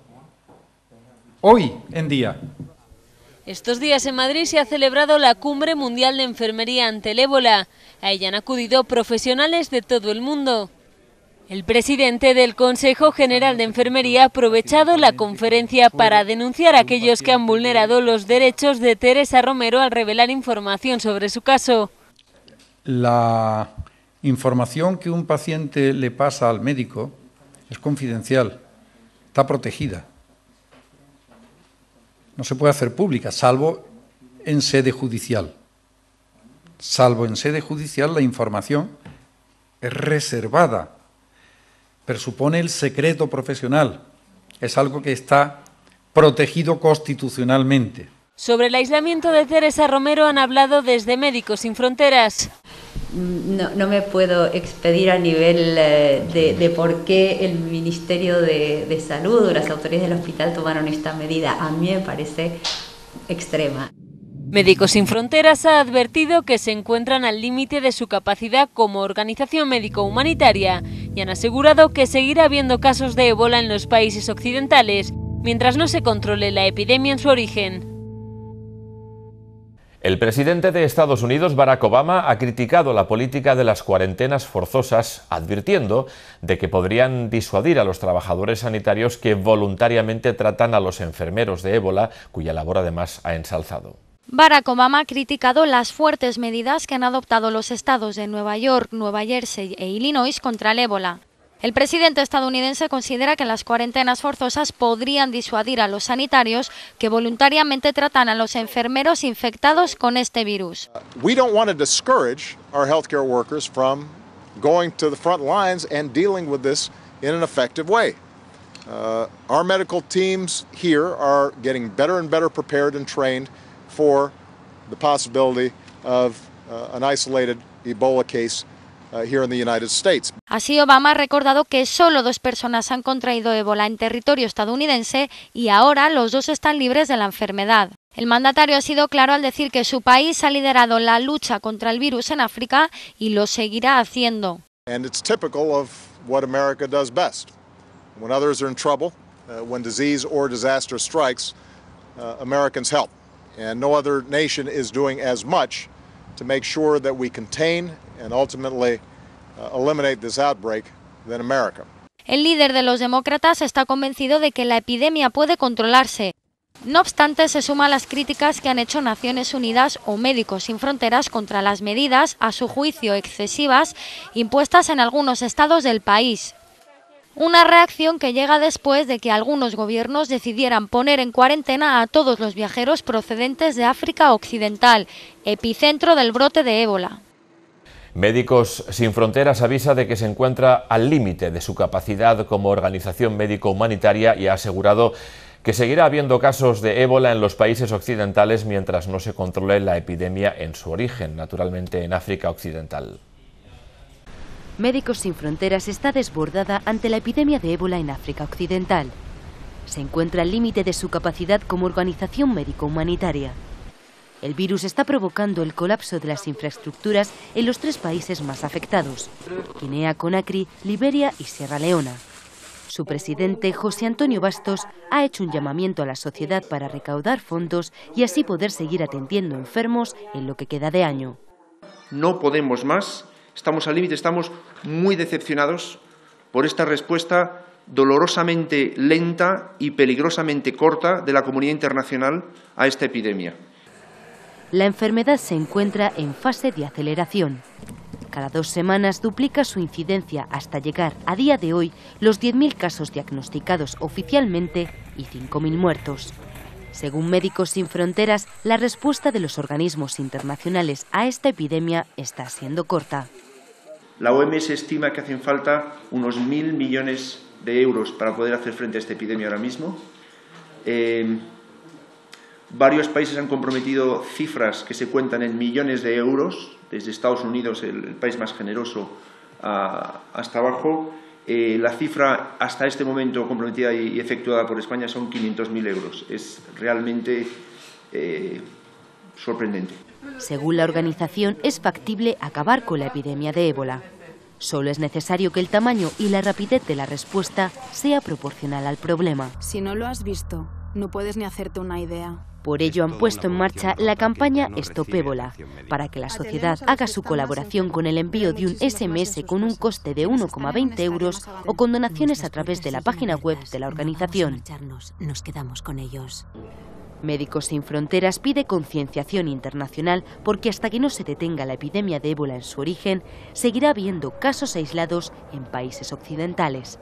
Hoy en día. Estos días en Madrid se ha celebrado la Cumbre Mundial de Enfermería ante el Ébola. A ella han acudido profesionales de todo el mundo. El presidente del Consejo General de Enfermería ha aprovechado la conferencia para denunciar a aquellos que han vulnerado los derechos de Teresa Romero al revelar información sobre su caso. La Información que un paciente le pasa al médico es confidencial, está protegida. No se puede hacer pública, salvo en sede judicial. Salvo en sede judicial la información es reservada, presupone el secreto profesional, es algo que está protegido constitucionalmente. Sobre el aislamiento de Teresa Romero han hablado desde Médicos Sin Fronteras no, me puedo expedir a nivel eh, de, por qué el Ministerio de, de, Salud o las autoridades del hospital tomaron esta medida. A mí me parece extrema. Médicos Sin Fronteras ha advertido que se encuentran al límite de su capacidad como organización médico-humanitaria y han asegurado que seguirá habiendo casos de ébola en los países occidentales mientras no se controle la epidemia en su origen. El presidente de Estados Unidos, Barack Obama, ha criticado la política de las cuarentenas forzosas, advirtiendo de que podrían disuadir a los trabajadores sanitarios que voluntariamente tratan a los enfermeros de ébola, cuya labor además ha ensalzado. Barack Obama ha criticado las fuertes medidas que han adoptado los estados de Nueva York, Nueva Jersey e Illinois contra el ébola. El presidente estadounidense considera que las cuarentenas forzosas podrían disuadir a los sanitarios que voluntariamente tratan a los enfermeros infectados con este virus. We don't want to discourage our healthcare workers from going to the front lines and dealing with this in an effective way. Uh, our medical teams here are getting better and better prepared and trained for the possibility of uh, an isolated Ebola case Uh, Así Obama ha recordado que solo dos personas han contraído ébola en territorio estadounidense y ahora los dos están libres de la enfermedad. El mandatario ha sido claro al decir que su país ha liderado la lucha contra el virus en África y lo seguirá haciendo. Americans help, and no other nation is doing as much to make sure that we contain and ultimately uh, eliminate this outbreak America. El líder de los demócratas está convencido de que la epidemia puede controlarse. No obstante, se suma a las críticas que han hecho Naciones Unidas o Médicos Sin Fronteras contra las medidas, a su juicio excesivas, impuestas en algunos estados del país. Una reacción que llega después de que algunos gobiernos decidieran poner en cuarentena a todos los viajeros procedentes de África Occidental, epicentro del brote de ébola. Médicos Sin Fronteras avisa de que se encuentra al límite de su capacidad como organización médico-humanitaria y ha asegurado que seguirá habiendo casos de ébola en los países occidentales mientras no se controle la epidemia en su origen, naturalmente en África Occidental. Médicos Sin Fronteras está desbordada ante la epidemia de ébola en África Occidental. Se encuentra al límite de su capacidad como organización médico-humanitaria. El virus está provocando el colapso de las infraestructuras en los tres países más afectados, Guinea, Conakry, Liberia y Sierra Leona. Su presidente, José Antonio Bastos, ha hecho un llamamiento a la sociedad para recaudar fondos y así poder seguir atendiendo enfermos en lo que queda de año. No podemos más, estamos al límite, estamos muy decepcionados por esta respuesta dolorosamente lenta y peligrosamente corta de la comunidad internacional a esta epidemia la enfermedad se encuentra en fase de aceleración. Cada dos semanas duplica su incidencia hasta llegar, a día de hoy, los 10.000 casos diagnosticados oficialmente y 5.000 muertos. Según Médicos Sin Fronteras, la respuesta de los organismos internacionales a esta epidemia está siendo corta. La OMS estima que hacen falta unos 1.000 millones de euros para poder hacer frente a esta epidemia ahora mismo. Eh, Varios países han comprometido cifras que se cuentan en millones de euros, desde Estados Unidos, el, país más generoso, hasta abajo. Eh, la cifra hasta este momento comprometida y, efectuada por España son 500.000 euros. Es realmente eh, sorprendente. Según la organización, es factible acabar con la epidemia de ébola. Solo es necesario que el tamaño y la rapidez de la respuesta sea proporcional al problema. Si no lo has visto, no puedes ni hacerte una idea. Por ello han puesto en marcha la campaña Stop Ébola, para que la sociedad haga su colaboración con el envío de un SMS con un coste de 1,20 euros o con donaciones a través de la página web de la organización. Nos quedamos con ellos. Médicos Sin Fronteras pide concienciación internacional porque hasta que no se detenga la epidemia de ébola en su origen, seguirá habiendo casos aislados en países occidentales.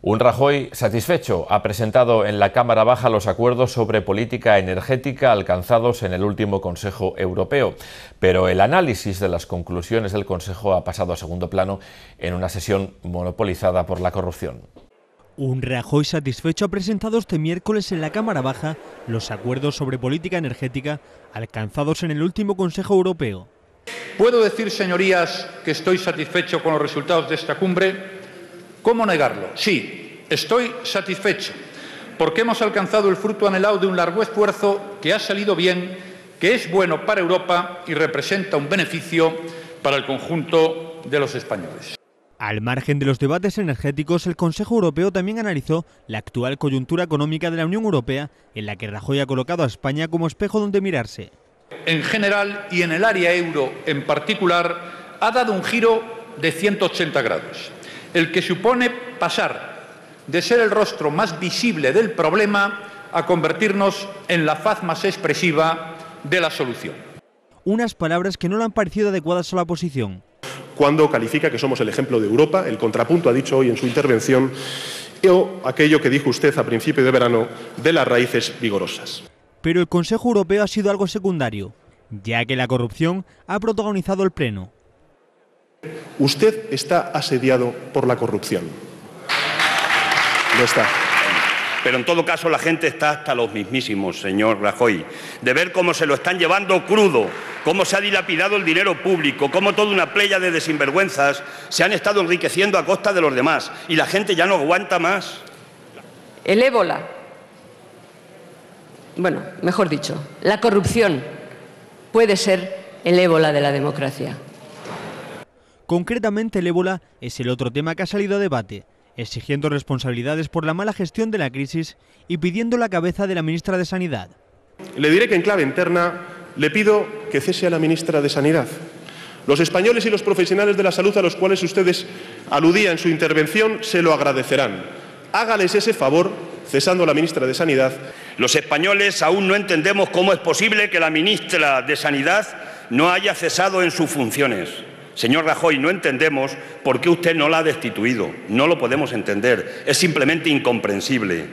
Un Rajoy satisfecho ha presentado en la Cámara Baja los acuerdos sobre política energética alcanzados en el último Consejo Europeo, pero el análisis de las conclusiones del Consejo ha pasado a segundo plano en una sesión monopolizada por la corrupción. Un Rajoy satisfecho ha presentado este miércoles en la Cámara Baja los acuerdos sobre política energética alcanzados en el último Consejo Europeo. Puedo decir, señorías, que estoy satisfecho con los resultados de esta cumbre ¿Cómo negarlo? Sí, estoy satisfecho, porque hemos alcanzado el fruto anhelado de un largo esfuerzo que ha salido bien, que es bueno para Europa y representa un beneficio para el conjunto de los españoles. Al margen de los debates energéticos, el Consejo Europeo también analizó la actual coyuntura económica de la Unión Europea, en la que Rajoy ha colocado a España como espejo donde mirarse. En general y en el área euro en particular, ha dado un giro de 180 grados el que supone pasar de ser el rostro más visible del problema a convertirnos en la faz más expresiva de la solución. Unas palabras que no le han parecido adecuadas a la oposición. Cuando califica que somos el ejemplo de Europa, el contrapunto ha dicho hoy en su intervención, o aquello que dijo usted a principio de verano de las raíces vigorosas. Pero el Consejo Europeo ha sido algo secundario, ya que la corrupción ha protagonizado el Pleno. Usted está asediado por la corrupción. está. Pero en todo caso la gente está hasta los mismísimos, señor Rajoy, de ver cómo se lo están llevando crudo, cómo se ha dilapidado el dinero público, cómo toda una playa de desinvergüenzas se han estado enriqueciendo a costa de los demás y la gente ya no aguanta más. El ébola, bueno, mejor dicho, la corrupción puede ser el ébola de la democracia. Concretamente el ébola es el otro tema que ha salido a debate, exigiendo responsabilidades por la mala gestión de la crisis y pidiendo la cabeza de la ministra de Sanidad. Le diré que en clave interna le pido que cese a la ministra de Sanidad. Los españoles y los profesionales de la salud a los cuales ustedes aludían en su intervención se lo agradecerán. Hágales ese favor cesando a la ministra de Sanidad. Los españoles aún no entendemos cómo es posible que la ministra de Sanidad no haya cesado en sus funciones. Señor Rajoy, no entendemos por qué usted no la ha destituido. No lo podemos entender. Es simplemente incomprensible.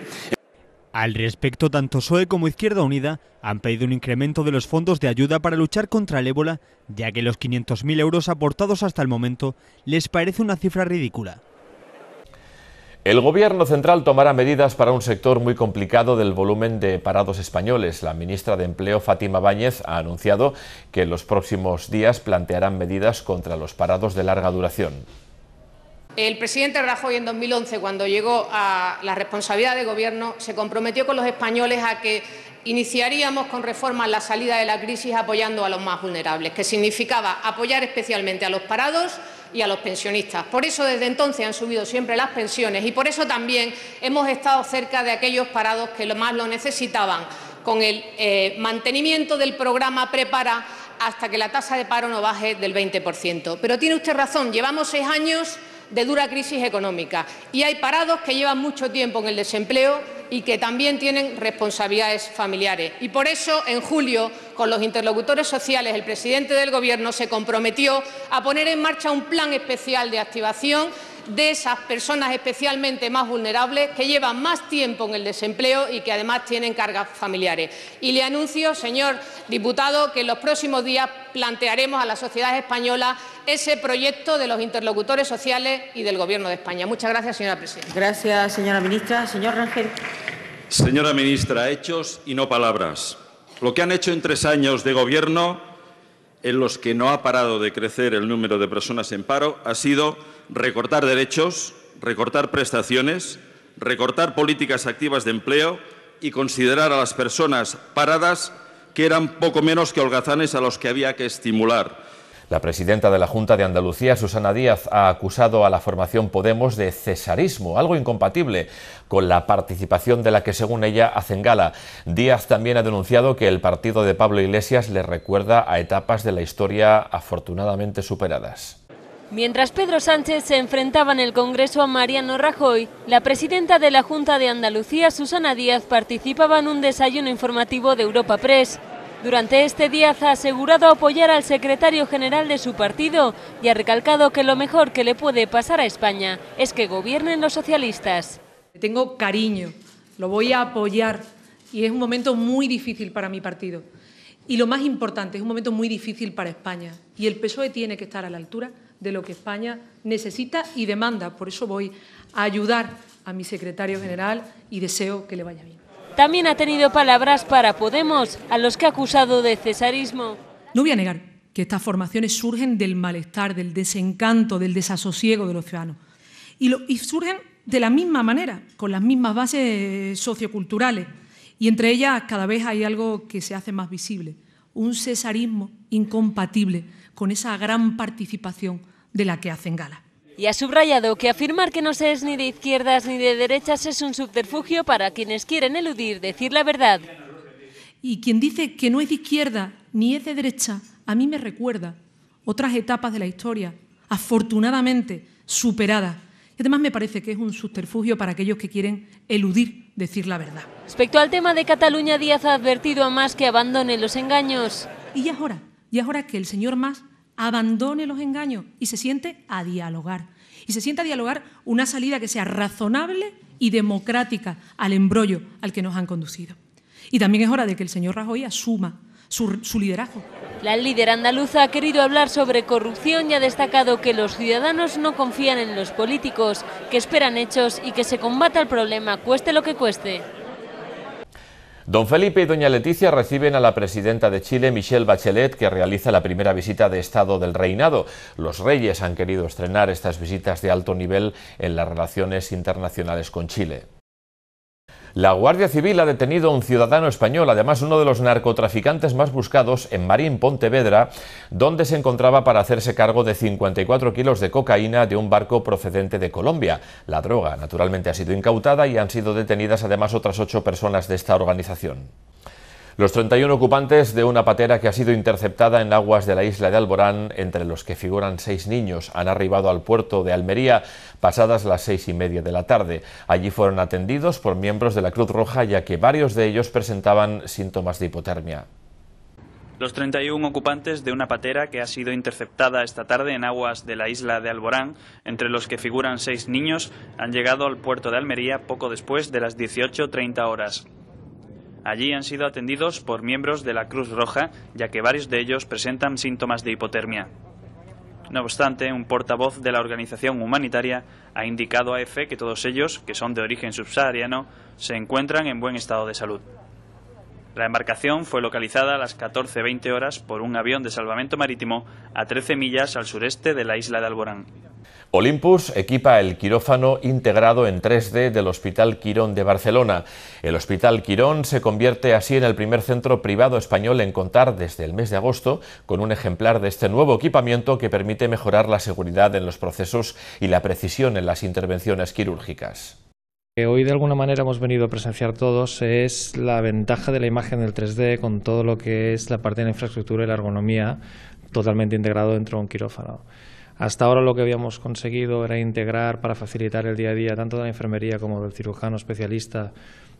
Al respecto, tanto PSOE como Izquierda Unida han pedido un incremento de los fondos de ayuda para luchar contra el ébola, ya que los 500.000 euros aportados hasta el momento les parece una cifra ridícula. El Gobierno central tomará medidas para un sector muy complicado del volumen de parados españoles. La ministra de Empleo, Fátima Báñez, ha anunciado que en los próximos días plantearán medidas contra los parados de larga duración. El presidente Rajoy en 2011, cuando llegó a la responsabilidad de Gobierno, se comprometió con los españoles a que iniciaríamos con reformas la salida de la crisis apoyando a los más vulnerables, que significaba apoyar especialmente a los parados y a los pensionistas. Por eso desde entonces han subido siempre las pensiones y por eso también hemos estado cerca de aquellos parados que más lo necesitaban con el eh, mantenimiento del programa Prepara hasta que la tasa de paro no baje del 20%. Pero tiene usted razón, llevamos seis años de dura crisis económica y hay parados que llevan mucho tiempo en el desempleo y que también tienen responsabilidades familiares. Y por eso, en julio, con los interlocutores sociales, el presidente del Gobierno se comprometió a poner en marcha un plan especial de activación de esas personas especialmente más vulnerables que llevan más tiempo en el desempleo y que además tienen cargas familiares. Y le anuncio, señor diputado, que en los próximos días plantearemos a la sociedad española ese proyecto de los interlocutores sociales y del Gobierno de España. Muchas gracias, señora presidenta. Gracias, señora ministra. Señor Rangel. Señora ministra, hechos y no palabras. Lo que han hecho en tres años de Gobierno en los que no ha parado de crecer el número de personas en paro ha sido recortar derechos, recortar prestaciones, recortar políticas activas de empleo y considerar a las personas paradas que eran poco menos que holgazanes a los que había que estimular. La presidenta de la Junta de Andalucía, Susana Díaz, ha acusado a la formación Podemos de cesarismo, algo incompatible con la participación de la que, según ella, hacen gala. Díaz también ha denunciado que el partido de Pablo Iglesias le recuerda a etapas de la historia afortunadamente superadas. Mientras Pedro Sánchez se enfrentaba en el Congreso a Mariano Rajoy, la presidenta de la Junta de Andalucía, Susana Díaz, participaba en un desayuno informativo de Europa Press. Durante este día ha asegurado apoyar al secretario general de su partido y ha recalcado que lo mejor que le puede pasar a España es que gobiernen los socialistas. Tengo cariño, lo voy a apoyar y es un momento muy difícil para mi partido. Y lo más importante, es un momento muy difícil para España y el PSOE tiene que estar a la altura de lo que España necesita y demanda. Por eso voy a ayudar a mi secretario general y deseo que le vaya bien. También ha tenido palabras para Podemos, a los que ha acusado de cesarismo. No voy a negar que estas formaciones surgen del malestar, del desencanto, del desasosiego de los ciudadanos. Y, surgen de la misma manera, con las mismas bases socioculturales. Y entre ellas cada vez hay algo que se hace más visible, un cesarismo incompatible con esa gran participación de la que hacen gala. Y ha subrayado que afirmar que no se es ni de izquierdas ni de derechas es un subterfugio para quienes quieren eludir decir la verdad. Y quien dice que no es de izquierda ni es de derecha, a mí me recuerda otras etapas de la historia, afortunadamente superadas. Y además me parece que es un subterfugio para aquellos que quieren eludir decir la verdad. Respecto al tema de Cataluña, Díaz ha advertido a más que abandone los engaños. Y ya es hora y es hora que el Señor más abandone los engaños y se siente a dialogar. Y se siente a dialogar una salida que sea razonable y democrática al embrollo al que nos han conducido. Y también es hora de que el señor Rajoy asuma su, liderazgo. La líder andaluza ha querido hablar sobre corrupción y ha destacado que los ciudadanos no confían en los políticos, que esperan hechos y que se combata el problema cueste lo que cueste. Don Felipe y doña Leticia reciben a la presidenta de Chile, Michelle Bachelet, que realiza la primera visita de Estado del Reinado. Los reyes han querido estrenar estas visitas de alto nivel en las relaciones internacionales con Chile. La Guardia Civil ha detenido a un ciudadano español, además uno de los narcotraficantes más buscados en Marín Pontevedra, donde se encontraba para hacerse cargo de 54 kilos de cocaína de un barco procedente de Colombia. La droga, naturalmente, ha sido incautada y han sido detenidas además otras ocho personas de esta organización. Los 31 ocupantes de una patera que ha sido interceptada en aguas de la isla de Alborán, entre los que figuran seis niños, han arribado al puerto de Almería pasadas las seis y media de la tarde. Allí fueron atendidos por miembros de la Cruz Roja, ya que varios de ellos presentaban síntomas de hipotermia. Los 31 ocupantes de una patera que ha sido interceptada esta tarde en aguas de la isla de Alborán, entre los que figuran seis niños, han llegado al puerto de Almería poco después de las 18.30 horas. Allí han sido atendidos por miembros de la Cruz Roja, ya que varios de ellos presentan síntomas de hipotermia. No obstante, un portavoz de la organización humanitaria ha indicado a EFE que todos ellos, que son de origen subsahariano, se encuentran en buen estado de salud. La embarcación fue localizada a las 14.20 horas por un avión de salvamento marítimo a 13 millas al sureste de la isla de Alborán. Olympus equipa el quirófano integrado en 3D del Hospital Quirón de Barcelona. El Hospital Quirón se convierte así en el primer centro privado español en contar desde el mes de agosto con un ejemplar de este nuevo equipamiento que permite mejorar la seguridad en los procesos y la precisión en las intervenciones quirúrgicas que hoy de alguna manera hemos venido a presenciar todos es la ventaja de la imagen del 3D con todo lo que es la parte de la infraestructura y la ergonomía totalmente integrado dentro de un quirófano. Hasta ahora lo que habíamos conseguido era integrar para facilitar el día a día tanto de la enfermería como del cirujano especialista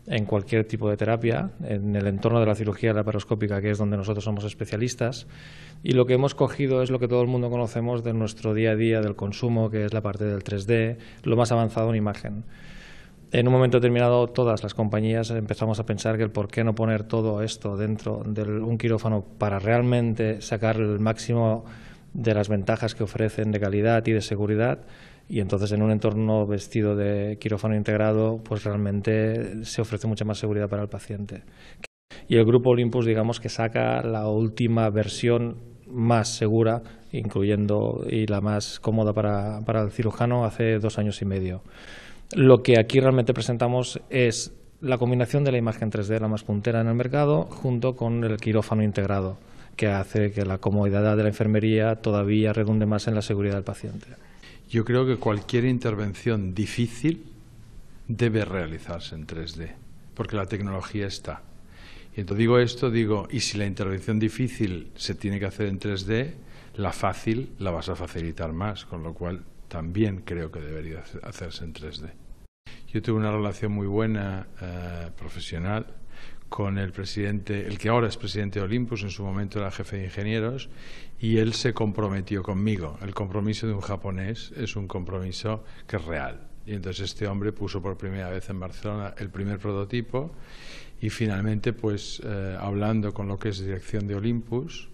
en cualquier tipo de terapia, en el entorno de la cirugía laparoscópica, que es donde nosotros somos especialistas. Y lo que hemos cogido es lo que todo el mundo conocemos de nuestro día a día del consumo, que es la parte del 3D, lo más avanzado en imagen en un momento determinado todas las compañías empezamos a pensar que el por qué no poner todo esto dentro de un quirófano para realmente sacar el máximo de las ventajas que ofrecen de calidad y de seguridad y entonces en un entorno vestido de quirófano integrado pues realmente se ofrece mucha más seguridad para el paciente. Y el grupo Olympus digamos que saca la última versión más segura incluyendo y la más cómoda para, para el cirujano hace dos años y medio. Lo que aquí realmente presentamos es la combinación de la imagen 3D, la más puntera en el mercado, junto con el quirófano integrado, que hace que la comodidad de la enfermería todavía redunde más en la seguridad del paciente. Yo creo que cualquier intervención difícil debe realizarse en 3D, porque la tecnología está. Y entonces digo esto, digo, y si la intervención difícil se tiene que hacer en 3D, la fácil la vas a facilitar más, con lo cual también creo que debería hacerse en 3D. Yo tuve una relación muy buena eh, profesional con el presidente, el que ahora es presidente de Olympus, en su momento era jefe de ingenieros, y él se comprometió conmigo. El compromiso de un japonés es un compromiso que es real. Y entonces este hombre puso por primera vez en Barcelona el primer prototipo y finalmente, pues eh, hablando con lo que es dirección de Olympus,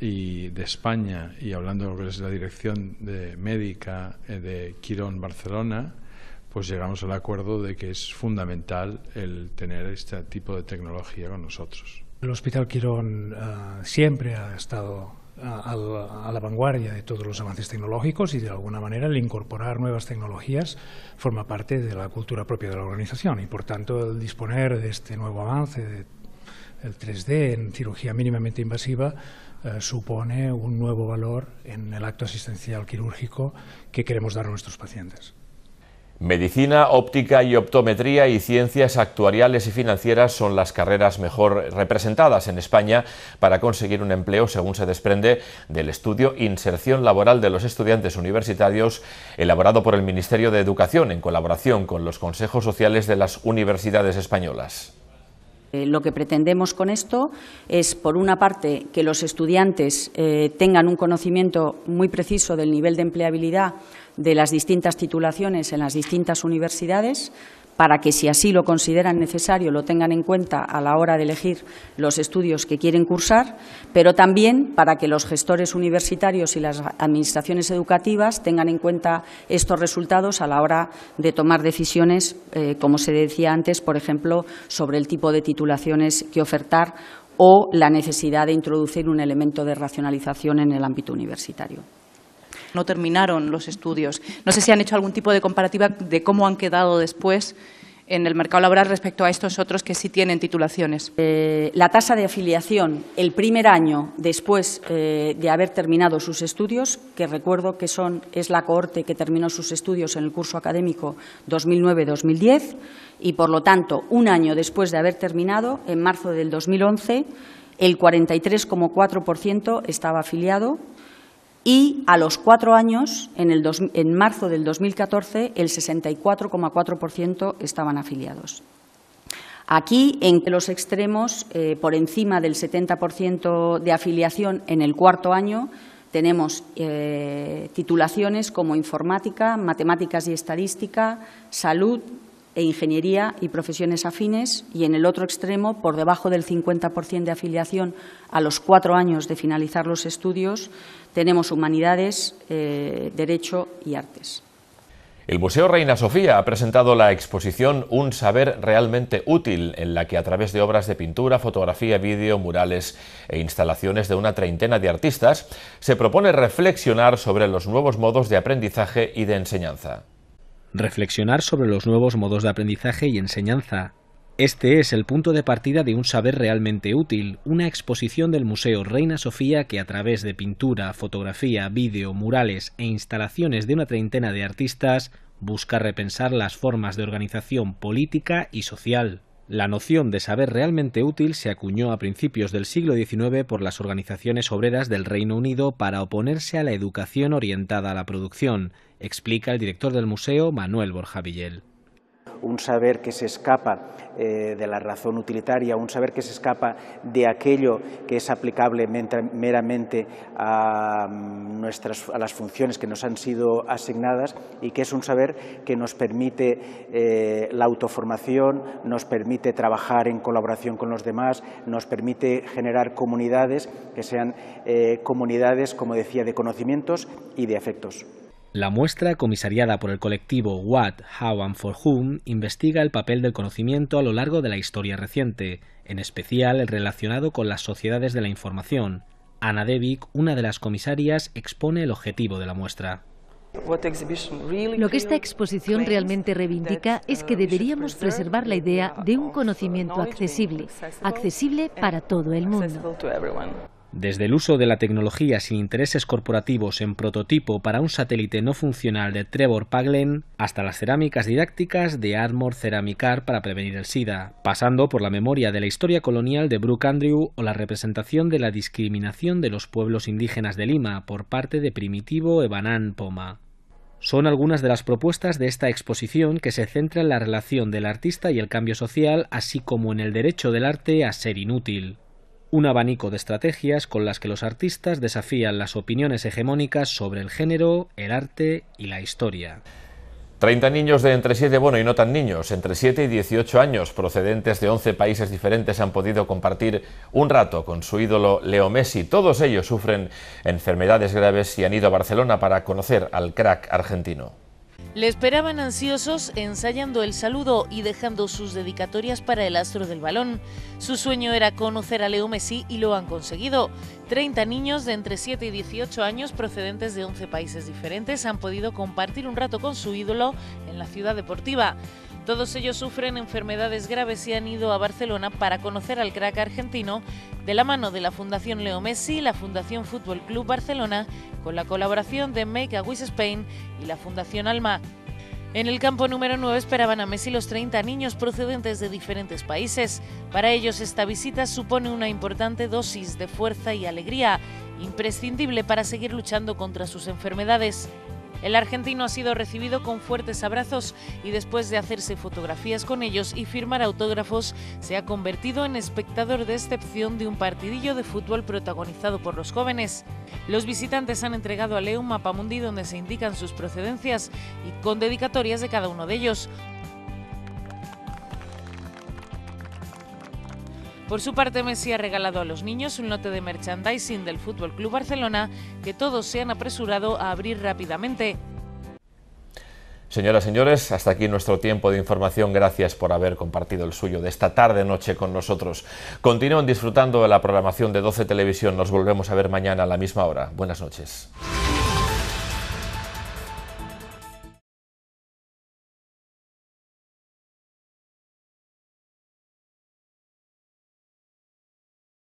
y de España y hablando de lo que es la dirección de médica eh, de Quirón Barcelona, pues llegamos al acuerdo de que es fundamental el tener este tipo de tecnología con nosotros. El Hospital Quirón eh, siempre ha estado a, la, vanguardia de todos los avances tecnológicos y de alguna manera el incorporar nuevas tecnologías forma parte de la cultura propia de la organización y por tanto el disponer de este nuevo avance, de, el 3D en cirugía mínimamente invasiva, eh, supone un nuevo valor en el acto asistencial quirúrgico que queremos dar a nuestros pacientes. Medicina, óptica y optometría y ciencias actuariales y financieras son las carreras mejor representadas en España para conseguir un empleo, según se desprende del estudio Inserción Laboral de los Estudiantes Universitarios, elaborado por el Ministerio de Educación en colaboración con los consejos sociales de las universidades españolas. Eh, lo que pretendemos con esto es, por una parte, que los estudiantes eh, tengan un conocimiento muy preciso del nivel de empleabilidad de las distintas titulaciones en las distintas universidades para que, si así lo consideran necesario, lo tengan en cuenta a la hora de elegir los estudios que quieren cursar, pero también para que los gestores universitarios y las administraciones educativas tengan en cuenta estos resultados a la hora de tomar decisiones, eh, como se decía antes, por ejemplo, sobre el tipo de titulaciones que ofertar o la necesidad de introducir un elemento de racionalización en el ámbito universitario no terminaron los estudios. No sé si han hecho algún tipo de comparativa de cómo han quedado después en el mercado laboral respecto a estos otros que sí tienen titulaciones? Eh, la tasa de afiliación el primer año después eh, de haber terminado sus estudios, que recuerdo que son, es la cohorte que terminó sus estudios en el curso académico 2009-2010, y por lo tanto, un año después de haber terminado, en marzo del 2011, el 43,4% estaba afiliado, y a los cuatro años, en, el en marzo del 2014, el 64,4% estaban afiliados. Aquí, en los extremos, eh, por encima del 70% de afiliación en el cuarto año, tenemos eh, titulaciones como informática, matemáticas y estadística, salud e ingeniería y profesiones afines. Y en el otro extremo, por debajo del 50% de afiliación a los cuatro años de finalizar los estudios, tenemos humanidades, eh, derecho y artes. El Museo Reina Sofía ha presentado la exposición Un saber realmente útil, en la que a través de obras de pintura, fotografía, vídeo, murales e instalaciones de una treintena de artistas, se propone reflexionar sobre los nuevos modos de aprendizaje y de enseñanza. Reflexionar sobre los nuevos modos de aprendizaje y enseñanza, este es el punto de partida de un saber realmente útil, una exposición del Museo Reina Sofía que a través de pintura, fotografía, vídeo, murales e instalaciones de una treintena de artistas busca repensar las formas de organización política y social. La noción de saber realmente útil se acuñó a principios del siglo XIX por las organizaciones obreras del Reino Unido para oponerse a la educación orientada a la producción, explica el director del museo Manuel Borja Villel un saber que se escapa eh, de la razón utilitaria, un saber que se escapa de aquello que es aplicable meramente a, mm, nuestras, las funciones que nos han sido asignadas y que es un saber que nos permite eh, la autoformación, nos permite trabajar en colaboración con los demás, nos permite generar comunidades que sean eh, comunidades, como decía, de conocimientos y de afectos. La muestra, comisariada por el colectivo What, How and For Whom, investiga el papel del conocimiento a lo largo de la historia reciente, en especial el relacionado con las sociedades de la información. Ana Devic, una de las comisarias, expone el objetivo de la muestra. Lo que esta exposición realmente reivindica es que uh, deberíamos preservar la idea de un conocimiento accesible, accesible para todo el mundo. Desde el uso de la tecnología sin intereses corporativos en prototipo para un satélite no funcional de Trevor Paglen, hasta las cerámicas didácticas de Armor Ceramicar para prevenir el SIDA, pasando por la memoria de la historia colonial de Brooke Andrew o la representación de la discriminación de los pueblos indígenas de Lima por parte de Primitivo Ebanán Poma. Son algunas de las propuestas de esta exposición que se centra en la relación del artista y el cambio social, así como en el derecho del arte a ser inútil un abanico de estrategias con las que los artistas desafían las opiniones hegemónicas sobre el género, el arte y la historia. 30 niños de entre 7, bueno, y no tan niños, entre 7 y 18 años, procedentes de 11 países diferentes, han podido compartir un rato con su ídolo Leo Messi. Todos ellos sufren enfermedades graves y han ido a Barcelona para conocer al crack argentino. Le esperaban ansiosos ensayando el saludo y dejando sus dedicatorias para el astro del balón. Su sueño era conocer a Leo Messi y lo han conseguido. 30 niños de entre 7 y 18 años procedentes de 11 países diferentes han podido compartir un rato con su ídolo en la ciudad deportiva. Todos ellos sufren enfermedades graves y han ido a Barcelona para conocer al crack argentino de la mano de la Fundación Leo Messi, la Fundación Fútbol Club Barcelona, con la colaboración de Make a Wish Spain y la Fundación Alma. En el campo número 9 esperaban a Messi los 30 niños procedentes de diferentes países. Para ellos esta visita supone una importante dosis de fuerza y alegría, imprescindible para seguir luchando contra sus enfermedades. El argentino ha sido recibido con fuertes abrazos y después de hacerse fotografías con ellos y firmar autógrafos, se ha convertido en espectador de excepción de un partidillo de fútbol protagonizado por los jóvenes. Los visitantes han entregado a Leo un mundi donde se indican sus procedencias y con dedicatorias de cada uno de ellos. Por su parte, Messi ha regalado a los niños un lote de merchandising del Fútbol Club Barcelona que todos se han apresurado a abrir rápidamente. Señoras y señores, hasta aquí nuestro tiempo de información. Gracias por haber compartido el suyo de esta tarde-noche con nosotros. Continúen disfrutando de la programación de 12 Televisión. Nos volvemos a ver mañana a la misma hora. Buenas noches.